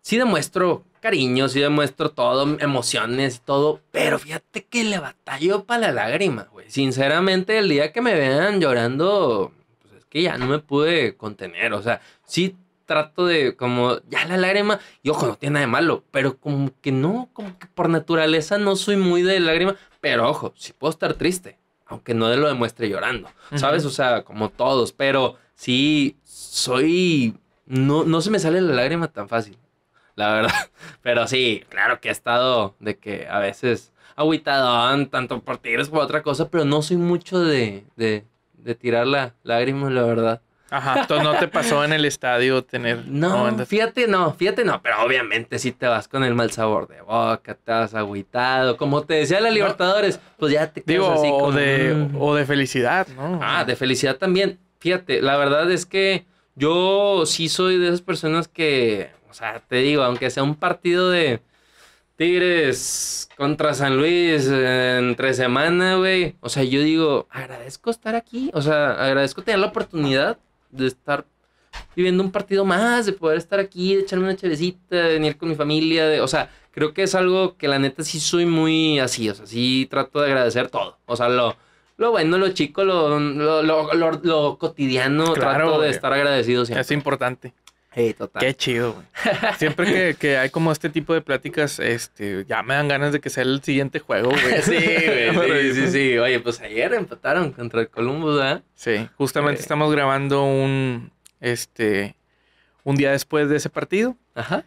Sí demuestro cariño, sí demuestro todo, emociones todo, pero fíjate que le batallo para la lágrima, güey. Sinceramente, el día que me vean llorando, pues es que ya no me pude contener, o sea, sí trato de como, ya la lágrima, y ojo, no tiene nada de malo, pero como que no, como que por naturaleza no soy muy de lágrima, pero ojo, sí puedo estar triste, aunque no lo demuestre llorando, ¿sabes? O sea, como todos, pero sí, soy... No, no se me sale la lágrima tan fácil, la verdad. Pero sí, claro que he estado de que a veces aguitadón, tanto por tigres como otra cosa, pero no soy mucho de, de, tirar la lágrima, la verdad. Ajá, entonces no te pasó en el estadio tener. No, fíjate, no, fíjate, no, pero obviamente si te vas con el mal sabor de boca, te vas agüitado. Como te decía la Libertadores, pues ya te Digo, así como... o, de, o de felicidad, ¿no? Ah, de felicidad también fíjate, la verdad es que yo sí soy de esas personas que, o sea, te digo, aunque sea un partido de Tigres contra San Luis eh, entre semana, güey, o sea, yo digo, agradezco estar aquí, o sea, agradezco tener la oportunidad de estar viviendo un partido más, de poder estar aquí, de echarme una chavecita, venir con mi familia, de, o sea, creo que es algo que la neta sí soy muy así, o sea, sí trato de agradecer todo, o sea, lo lo bueno, lo chico, lo, lo, lo, cotidiano. trato de estar agradecido siempre. Es importante. Sí, total. Qué chido, güey. Siempre que, hay como este tipo de pláticas, este, ya me dan ganas de que sea el siguiente juego, güey. sí, güey. Sí, sí, Oye, pues ayer empataron contra el Columbus, ¿eh? Sí, justamente estamos grabando un, este, un día después de ese partido. Ajá.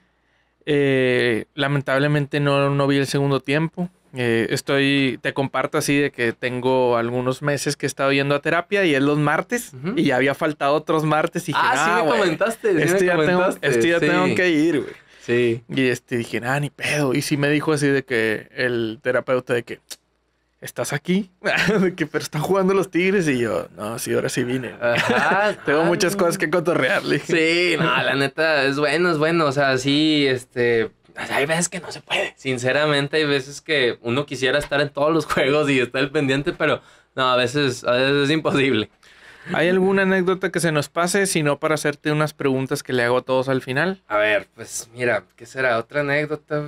Eh, lamentablemente no, no vi el segundo tiempo. Eh, estoy, te comparto así de que tengo algunos meses que he estado yendo a terapia y es los martes y había faltado otros martes y dije, ah, sí me comentaste, este ya Tengo, que ir, güey. Sí. Y este dije, ah, ni pedo. Y sí me dijo así de que el terapeuta de que ¿estás aquí? de que, pero están jugando los Tigres. Y yo, no, sí, ahora sí vine. Tengo muchas ah. cosas que cotorrearle. Sí, no, la neta, es bueno, es bueno. O sea, sí, este, hay veces que no se puede. Sinceramente, hay veces que uno quisiera estar en todos los juegos y estar pendiente, pero no, a veces, a veces es imposible. ¿Hay alguna anécdota que se nos pase? Si no, para hacerte unas preguntas que le hago a todos al final. A ver, pues mira, ¿qué será? ¿Otra anécdota?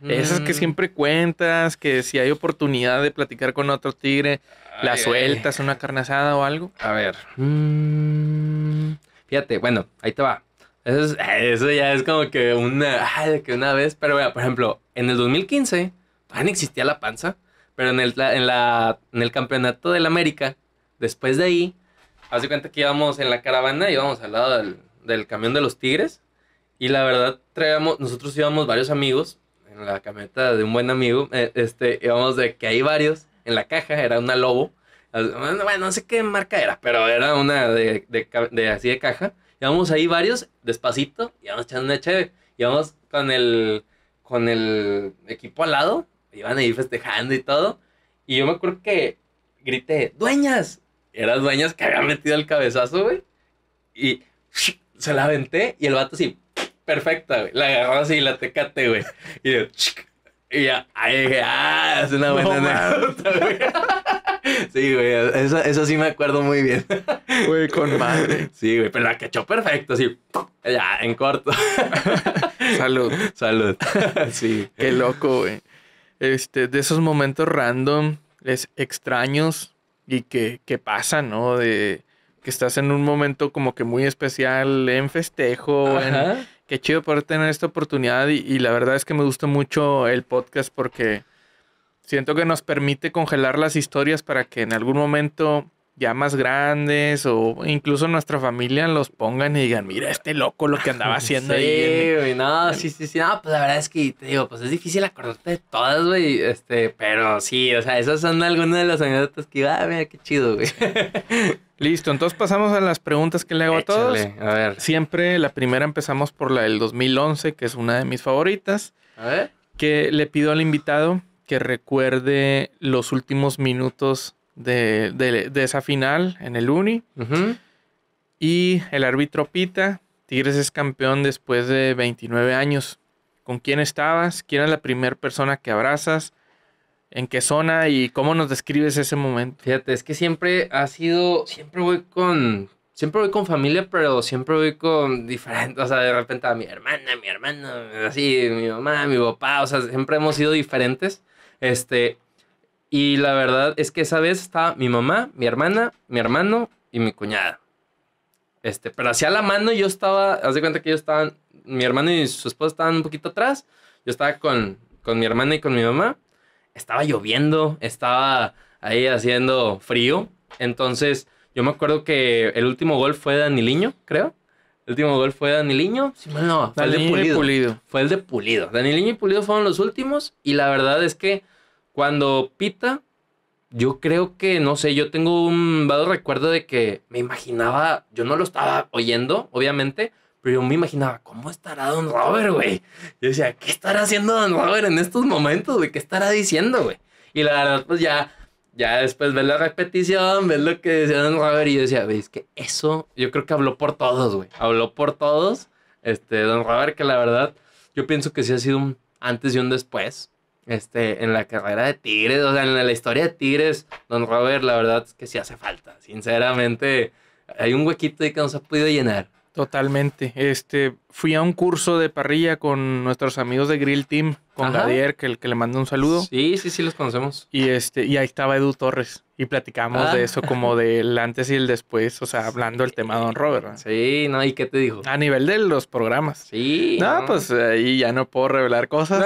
Esas que mm. siempre cuentas, que si hay oportunidad de platicar con otro tigre, la sueltas, una carne o algo. A ver. Mm, fíjate, bueno, ahí te va. Eh, eso, ya es como que una, que una vez. Pero vea, por ejemplo, en el 2015 todavía no existía la panza. Pero en el, en la, en el campeonato del América, después de ahí, hace cuenta que íbamos en la caravana, íbamos al lado del, del camión de los Tigres. Y la verdad, traíamos, nosotros íbamos varios amigos en la camioneta de un buen amigo. Eh, este, íbamos de que hay varios en la caja, era una lobo. Bueno, no sé qué marca era, pero era una de, de así de caja. Íbamos ahí varios, despacito, y íbamos echando una chévere. Íbamos con el, con el equipo al lado, iban ahí festejando y todo. Y yo me acuerdo que grité, ¡Dueñas! Eran dueñas que habían metido el cabezazo, güey. Y se la aventé y el vato así, perfecta, güey. La agarró así, y la tecate, güey. Y yo, y ya, ahí dije, ah, es una buena anécdota, güey. Sí, güey, eso, eso, sí me acuerdo muy bien. Güey, con madre. Sí, güey, pero la cachó perfecto, así, Ya, en corto. Salud. Salud. Sí. Qué loco, güey. Este, de esos momentos random, es extraños y que, pasan, ¿no? De que estás en un momento como que muy especial, en festejo, Ajá. en qué chido poder tener esta oportunidad y, la verdad es que me gusta mucho el podcast porque siento que nos permite congelar las historias para que en algún momento ya más grandes o incluso nuestra familia los pongan y digan, mira este loco lo que andaba haciendo ahí. Güey, no, sí, sí, sí, no, pues la verdad es que te digo, pues es difícil acordarte de todas, güey, este, pero sí, o sea, esas son algunas de las anécdotas que, iba a ver, qué chido, güey. Listo, entonces pasamos a las preguntas que le hago a todos. A ver. Siempre la primera empezamos por la del 2011, que es una de mis favoritas. A ver. Que le pido al invitado que recuerde los últimos minutos de, esa final en el Uni. Y el árbitro pita, Tigres es campeón después de 29 años. ¿Con quién estabas? ¿Quién es la primera persona que abrazas? ¿En qué zona? ¿Y cómo nos describes ese momento? Fíjate, es que siempre ha sido, siempre voy con, siempre voy con familia, pero siempre voy con diferentes, o sea, de repente a mi hermana, mi hermano, así, mi mamá, mi papá, o sea, siempre hemos sido diferentes. Este, y la verdad es que esa vez estaba mi mamá, mi hermana, mi hermano y mi cuñada. Este, pero hacia la mano yo estaba, haz de cuenta que yo estaba, mi hermano y su esposa estaban un poquito atrás. Yo estaba con, con mi hermana y con mi mamá. Estaba lloviendo, estaba ahí haciendo frío. Entonces, yo me acuerdo que el último gol fue de Daniliño, creo. El último gol fue de Daniliño. Sí, no, fue el de Pulido. Pulido. Fue el de Pulido. Daniliño y Pulido fueron los últimos. Y la verdad es que cuando pita, yo creo que, no sé, yo tengo un vago recuerdo de que me imaginaba, yo no lo estaba oyendo, obviamente, pero yo me imaginaba, ¿cómo estará Don Robert, güey? Yo decía, ¿qué estará haciendo Don Robert en estos momentos, güey? ¿Qué estará diciendo, güey? Y la verdad, pues ya, ya después ves la repetición, ves lo que decía Don Robert y yo decía, güey, es que eso, yo creo que habló por todos, güey. Habló por todos, este, Don Robert, que la verdad, yo pienso que sí ha sido un antes y un después este, en la carrera de Tigres, o sea, en la, historia de Tigres, don Robert, la verdad es que si hace falta. Sinceramente, hay un huequito ahí que se ha podido llenar. Totalmente. Este, fui a un curso de parrilla con nuestros amigos de Grill Team, con Gadier, que, que le mando un saludo. Sí, sí, sí, los conocemos. Y este, y ahí estaba Edu Torres. Y platicamos ah. de eso, como del antes y el después, o sea, hablando del tema de Don Robert. ¿no? Sí, no, ¿y qué te dijo? A nivel de los programas. Sí. No, pues ahí ya no puedo revelar cosas.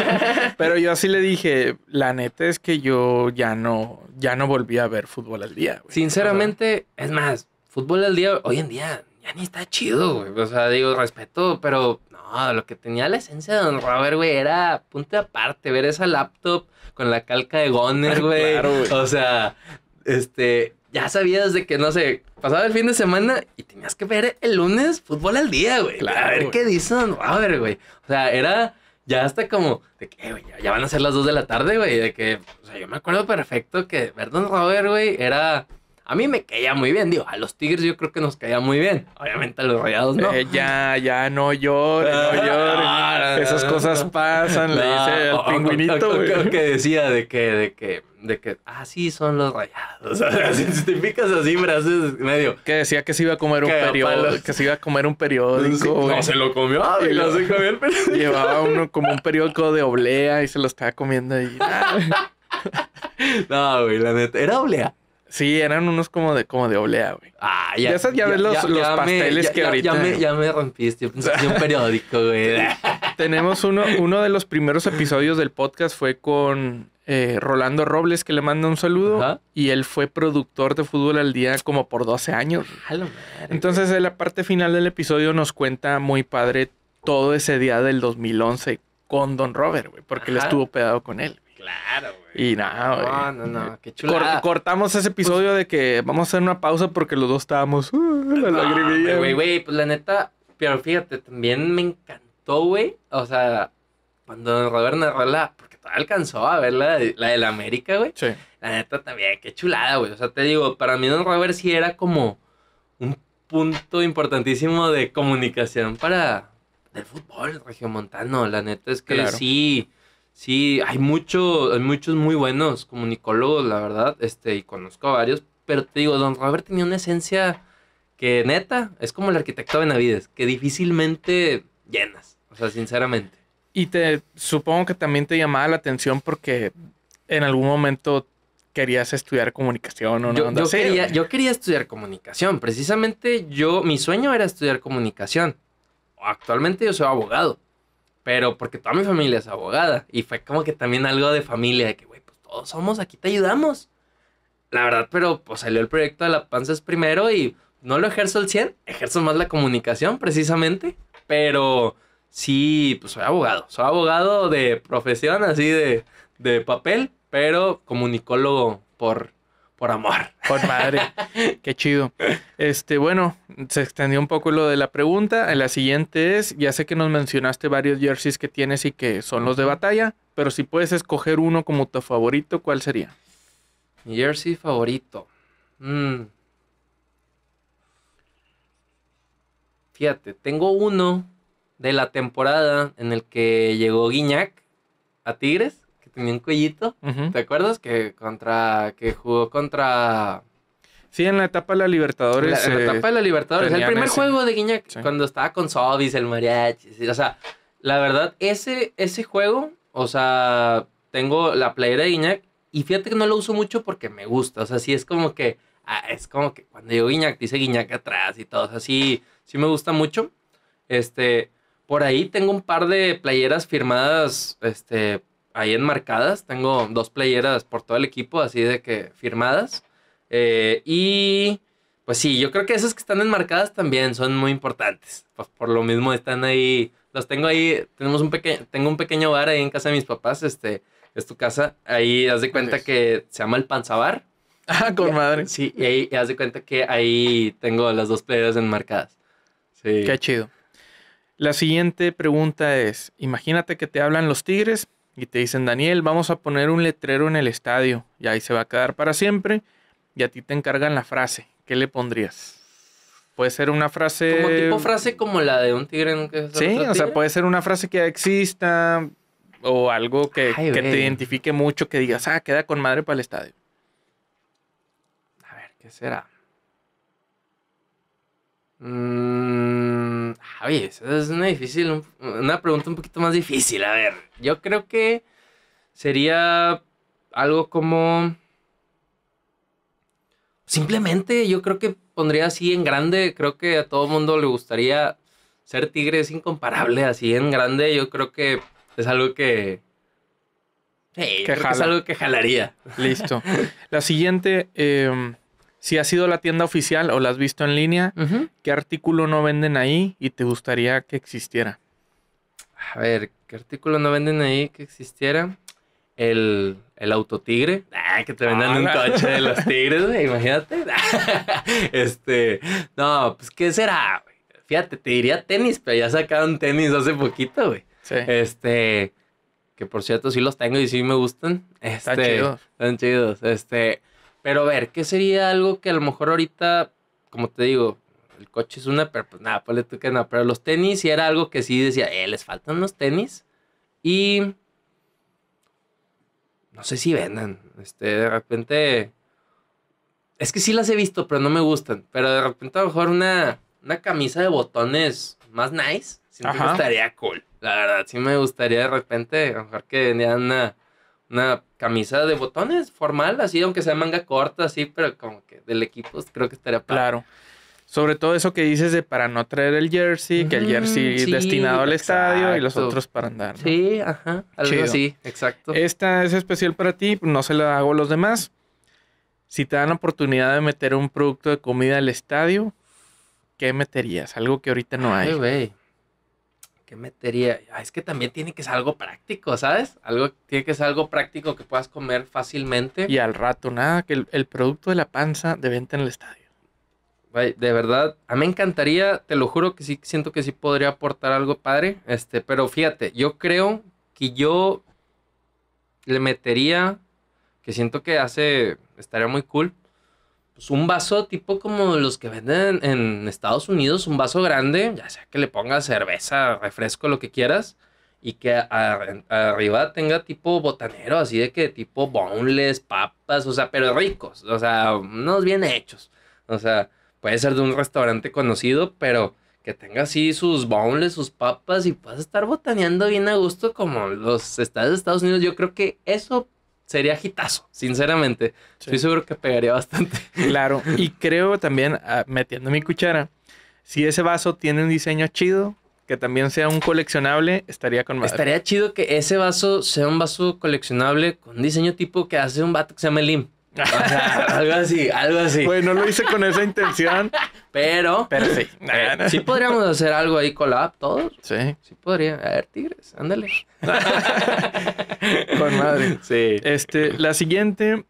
Pero yo así le dije, la neta es que yo ya no, ya no volví a ver fútbol al día. Sinceramente, es más, fútbol al día hoy en día ya ni está chido, güey. O sea, digo, respeto, pero no, lo que tenía la esencia de Don Robert, güey, era punto aparte, ver esa laptop con la calca de Goner, güey. Claro, güey. O sea, este, ya sabías de que, no sé, pasaba el fin de semana y tenías que ver el lunes fútbol al día, güey. Claro, a ver qué dice Don Robert, güey. O sea, era ya hasta como, de que, güey, ya, van a ser las dos de la tarde, güey. De que, o sea, yo me acuerdo perfecto que ver Don Robert, güey, era a mí me caía muy bien, digo, a los Tigres yo creo que nos caía muy bien. Obviamente a los Rayados no. Eh, ya, ya, no llores, no ah, llores. Ah, ah, Esas cosas pasan, le dice el pingüinito. creo que decía de que, de que, de que, así son los Rayados. O sea, si te picas así haces medio. Que decía que se iba a comer un periódico, que se iba a comer un periódico. No, se lo comió. y lo se Llevaba uno como un periódico de oblea y se lo estaba comiendo ahí. no, güey, la neta. Era oblea. Sí, eran unos como de como de oblea, güey. Ah, ya. Ya, ves los, pasteles que ahorita. Ya me, rompiste, pues, un periódico, güey. Tenemos uno, uno de los primeros episodios del podcast fue con eh, Rolando Robles, que le manda un saludo. Y él fue productor de fútbol al día como por 12 años. Ah, Entonces, en la parte final del episodio nos cuenta muy padre todo ese día del 2011 con Don Robert, güey, porque le él estuvo pedado con él. Claro, güey. Y nada, güey. No, no, no, qué chulada. cortamos ese pues episodio de que vamos a hacer una pausa porque los dos estábamos. Uh, la no, Güey, güey, pues la neta, pero fíjate, también me encantó, güey. O sea, cuando Robert narró la. Porque todavía alcanzó a ver la, de, la del América, güey. Sí. La neta también, qué chulada, güey. O sea, te digo, para mí Don Robert sí era como un punto importantísimo de comunicación para. el fútbol regiomontano. La neta es que sí sí, hay, muchos muy buenos comunicólogos, la verdad, este, y conozco a varios, pero te digo, don Robert tenía una esencia que neta, es como el arquitecto Benavides, que difícilmente llenas, o sea, sinceramente. Y te supongo que también te llamaba la atención porque en algún momento querías estudiar comunicación o no. Yo, yo, quería, yo quería estudiar comunicación, precisamente yo, mi sueño era estudiar comunicación. Actualmente yo soy abogado, pero porque toda mi familia es abogada. Y fue como que también algo de familia, de que, güey, pues todos somos, aquí te ayudamos. La verdad, pero pues salió el proyecto de la panzas primero y no lo ejerzo el 100, ejerzo más la comunicación precisamente. Pero sí, pues soy abogado. Soy abogado de profesión, así de, de papel, pero comunicólogo por por amor. Por madre. Qué chido. Este, bueno, se extendió un poco lo de la pregunta. La siguiente es, ya sé que nos mencionaste varios jerseys que tienes y que son los de batalla, pero si puedes escoger uno como tu favorito, ¿cuál sería? Mi jersey favorito. Mm. Fíjate, tengo uno de la temporada en el que llegó Guiñac a Tigres tenía un cuellito. ¿Te acuerdas? Que contra. que jugó contra. Sí, en la etapa de la Libertadores. En la, eh, etapa de la Libertadores. El primer juego de Guiñac, cuando estaba con Sobis, el mariachi. O sea, la verdad, ese, ese juego, o sea, tengo la playera de Guiñac y fíjate que no lo uso mucho porque me gusta. O sea, sí es como que. Ah, es como que cuando yo Guiñac, dice Guiñac atrás y todo. O sea, sí, sí me gusta mucho. Este, por ahí tengo un par de playeras firmadas, este, ahí enmarcadas. Tengo dos playeras por todo el equipo, así de que firmadas. Eh, y pues sí, yo creo que esas que están enmarcadas también son muy importantes. Pues por lo mismo están ahí, los tengo ahí, tenemos un pequeño, tengo un pequeño bar ahí en casa de mis papás, este, es tu casa. Ahí haz de cuenta que se llama el Panzabar. Ah, con madre. Sí, y ahí y haz de cuenta que ahí tengo las dos playeras enmarcadas. Sí. Qué chido. La siguiente pregunta es, imagínate que te hablan los Tigres y te dicen, Daniel, vamos a poner un letrero en el estadio y ahí se va a quedar para siempre y a ti te encargan la frase, ¿qué le pondrías? Puede ser una frase... Como tipo frase como la de un tigre en que Sí, o sea, puede ser una frase que ya exista o algo que, que te identifique mucho, que digas, ah, queda con madre para el estadio. A ver, ¿qué será? Mm, esa es una difícil, una pregunta un poquito más difícil. A ver, yo creo que sería algo como... Simplemente yo creo que pondría así en grande, creo que a todo mundo le gustaría ser tigre, es incomparable, así en grande yo creo que es algo que... es algo que jalaría. Listo. La siguiente... Em, si has sido la tienda oficial o la has visto en línea, ¿qué artículo no venden ahí y te gustaría que existiera? A ver, ¿qué artículo no venden ahí que existiera? El, el tigre. Ah, que te vendan un ah, coche de los tigres, imagínate. este, no, pues, ¿qué será, Fíjate, te diría tenis, pero ya sacaron tenis hace poquito, güey. Sí. Este, que por cierto, sí los tengo y sí me gustan. están este, chidos. Están chidos. Este, pero a ver, ¿qué sería algo que a lo mejor ahorita, como te digo, el coche es una, pero pues nada, ponle tú que nada. Pero los tenis y era algo que sí decía, eh, les faltan los tenis. Y no sé si vendan. Este, de repente. Es que sí las he visto, pero no me gustan. Pero de repente a lo mejor una, camisa de botones más nice. Sí me gustaría cool. La verdad, sí me gustaría de repente, a lo mejor que vendieran una una camisa de botones formal, así, aunque sea manga corta, así, pero como que del equipo creo que estaría para. Claro. Sobre todo eso que dices de para no traer el jersey, que el mm, jersey destinado al estadio y los otros para andar. Sí, ajá, algo exacto. Esta es especial para ti, no se la hago a los demás. Si te dan la oportunidad de meter un producto de comida al estadio, ¿qué meterías? Algo que ahorita no hay. Ay, ¿qué metería? Ah, es que también tiene que ser algo práctico, ¿sabes? Algo, tiene que ser algo práctico que puedas comer fácilmente. Y al rato, nada, que el, producto de la panza de venta en el estadio. de verdad, a mí me encantaría, te lo juro que sí, siento que sí podría aportar algo padre, este, pero fíjate, yo creo que yo le metería, que siento que hace, estaría muy cool, pues, un vaso tipo como los que venden en Estados Unidos, un vaso grande, ya sea que le pongas cerveza, refresco, lo que quieras, y que arriba tenga tipo botanero, así de que tipo boneless, papas, o sea, pero ricos, o sea, unos bien hechos. O sea, puede ser de un restaurante conocido, pero que tenga así sus boneless, sus papas y puedas estar botaneando bien a gusto como los estados de Estados Unidos. Yo creo que eso sería gitazo, sinceramente. Estoy seguro que pegaría bastante. Claro, y creo también, ah, metiendo mi cuchara, si ese vaso tiene un diseño chido, que también sea un coleccionable, estaría con más. Estaría chido que ese vaso sea un vaso coleccionable con diseño tipo que hace un vato que se llama Lim algo así, algo así. Bueno, no lo hice con esa intención. Pero. Pero eh, sí. podríamos hacer algo ahí collab todos. Sí. Sí podría. A ver, tigres, ándale. con madre. Sí. Este, la siguiente.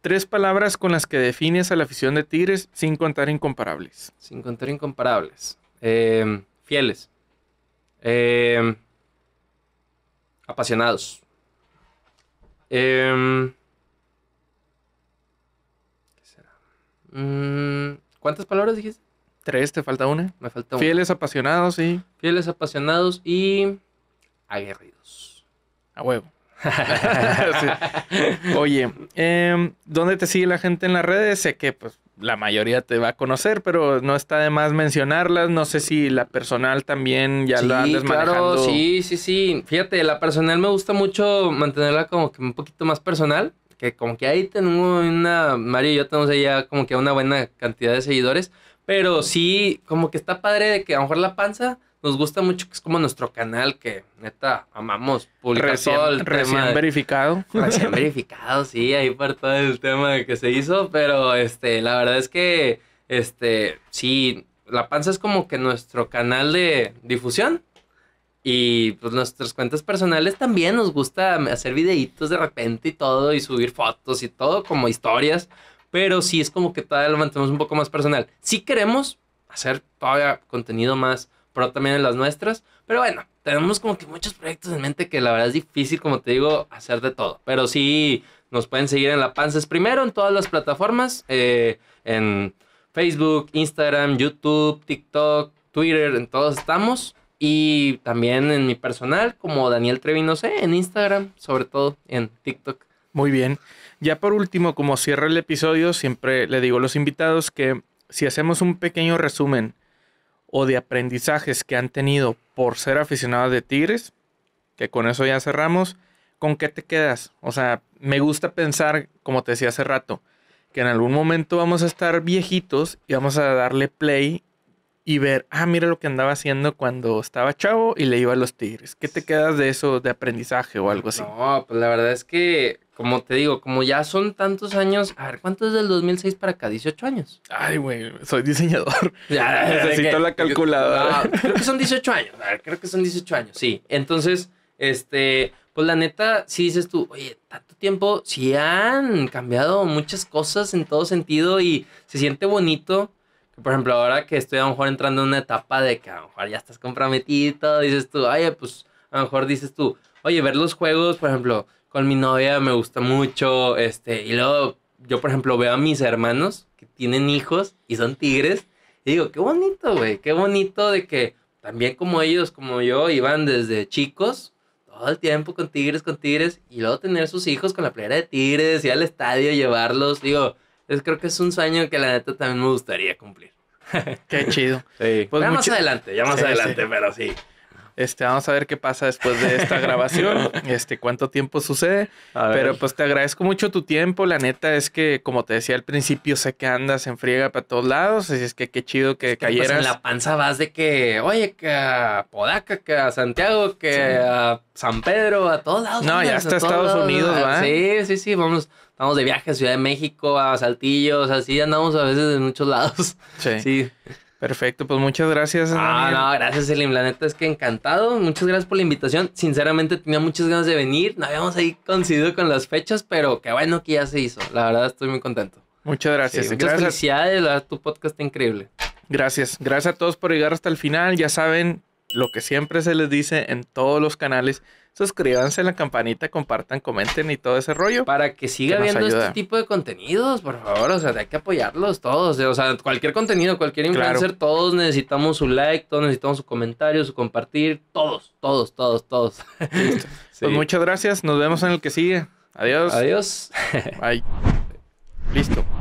Tres palabras con las que defines a la afición de Tigres sin contar incomparables. Sin contar incomparables. Em, fieles. Em, apasionados. Eh, Mm, ¿Cuántas palabras dijiste? Tres, te falta una. Me falta una. Fieles apasionados, sí. Fieles apasionados y aguerridos. A huevo. Oye, em, ¿dónde te sigue la gente en las redes? Sé que pues la mayoría te va a conocer, pero no está de más mencionarlas. No sé si la personal también ya la andas claro, Sí, sí, sí. Fíjate, la personal me gusta mucho mantenerla como que un poquito más personal que como que ahí tenemos una, Mario y yo tenemos ya como que una buena cantidad de seguidores, pero sí, como que está padre de que a lo mejor la panza nos gusta mucho, que es como nuestro canal que neta amamos publicar todo el tema. verificado. Recién verificado, sí, ahí por todo el tema que se hizo, pero este, la verdad es que, este, sí, la panza es como que nuestro canal de difusión y pues nuestras cuentas personales también nos gusta hacer videitos de repente y todo, y subir fotos y todo como historias. Pero sí es como que todavía lo mantenemos un poco más personal. Sí queremos hacer todavía contenido más pero también en las nuestras. Pero bueno, tenemos como que muchos proyectos en mente que la verdad es difícil, como te digo, hacer de todo. Pero sí nos pueden seguir en La Panza es primero, en todas las plataformas. Eh, en Facebook, Instagram, YouTube, TikTok, Twitter, en todos estamos. Y también en mi personal, como Daniel Trevino sé, en Instagram, sobre todo en TikTok. Muy bien. Ya por último, como cierra el episodio, siempre le digo a los invitados que si hacemos un pequeño resumen o de aprendizajes que han tenido por ser aficionados de Tigres, que con eso ya cerramos, ¿con qué te quedas? O sea, me gusta pensar, como te decía hace rato, que en algún momento vamos a estar viejitos y vamos a darle play y ver, ah, mira lo que andaba haciendo cuando estaba chavo y le iba a los Tigres. ¿Qué te quedas de eso, de aprendizaje o algo así? No, pues la verdad es que, como te digo, como ya son tantos años, a ver, ¿cuánto es del 2006 para acá? 18 años. Ay, güey, soy diseñador. Ya, Necesito la calculadora. creo que son 18 años, a ver, creo que son 18 años, sí. Entonces, este, pues la neta, si dices tú, oye, tanto tiempo, si han cambiado muchas cosas en todo sentido y se siente bonito por ejemplo, ahora que estoy a lo mejor entrando en una etapa de que a lo mejor ya estás comprometido, dices tú, oye, pues a lo mejor dices tú, oye, ver los juegos, por ejemplo, con mi novia me gusta mucho, este, y luego yo, por ejemplo, veo a mis hermanos que tienen hijos y son tigres, y digo, qué bonito, güey, qué bonito de que también como ellos, como yo, iban desde chicos, todo el tiempo con tigres, con tigres, y luego tener sus hijos con la playera de tigres, y al estadio, llevarlos, digo, entonces creo que es un sueño que la neta también me gustaría cumplir. Qué chido. Pues ya más adelante, ya más adelante, pero sí. Este, vamos a ver qué pasa después de esta grabación, este, cuánto tiempo sucede. Pero pues te agradezco mucho tu tiempo. La neta es que, como te decía al principio, sé que andas en friega para todos lados. Así es que qué chido que, pues, cayeras. en la panza vas de que, oye, que a Podaca, que a Santiago, que a San Pedro, a todos lados. No, ya hasta Estados Unidos, ¿va? Sí, sí, sí, vamos. Estamos de viaje a Ciudad de México, a Saltillo, o sea, sí andamos a veces en muchos lados. Sí. Perfecto, pues muchas gracias. Ah, no, gracias, Elim. La neta es que encantado. Muchas gracias por la invitación. Sinceramente tenía muchas ganas de venir. No habíamos ahí coincidido con las fechas, pero qué bueno que ya se hizo. La verdad estoy muy contento. Muchas gracias. muchas gracias. felicidades, tu podcast increíble. Gracias. Gracias a todos por llegar hasta el final. Ya saben lo que siempre se les dice en todos los canales suscríbanse en la campanita, compartan, comenten y todo ese rollo. Para que siga viendo este tipo de contenidos, por favor. O sea, hay que apoyarlos todos. O sea, cualquier contenido, cualquier influencer, todos necesitamos su like, todos necesitamos su comentario, su compartir. Todos, todos, todos, todos. Pues muchas gracias. Nos vemos en el que sigue. Adiós. Adiós. Bye. Listo.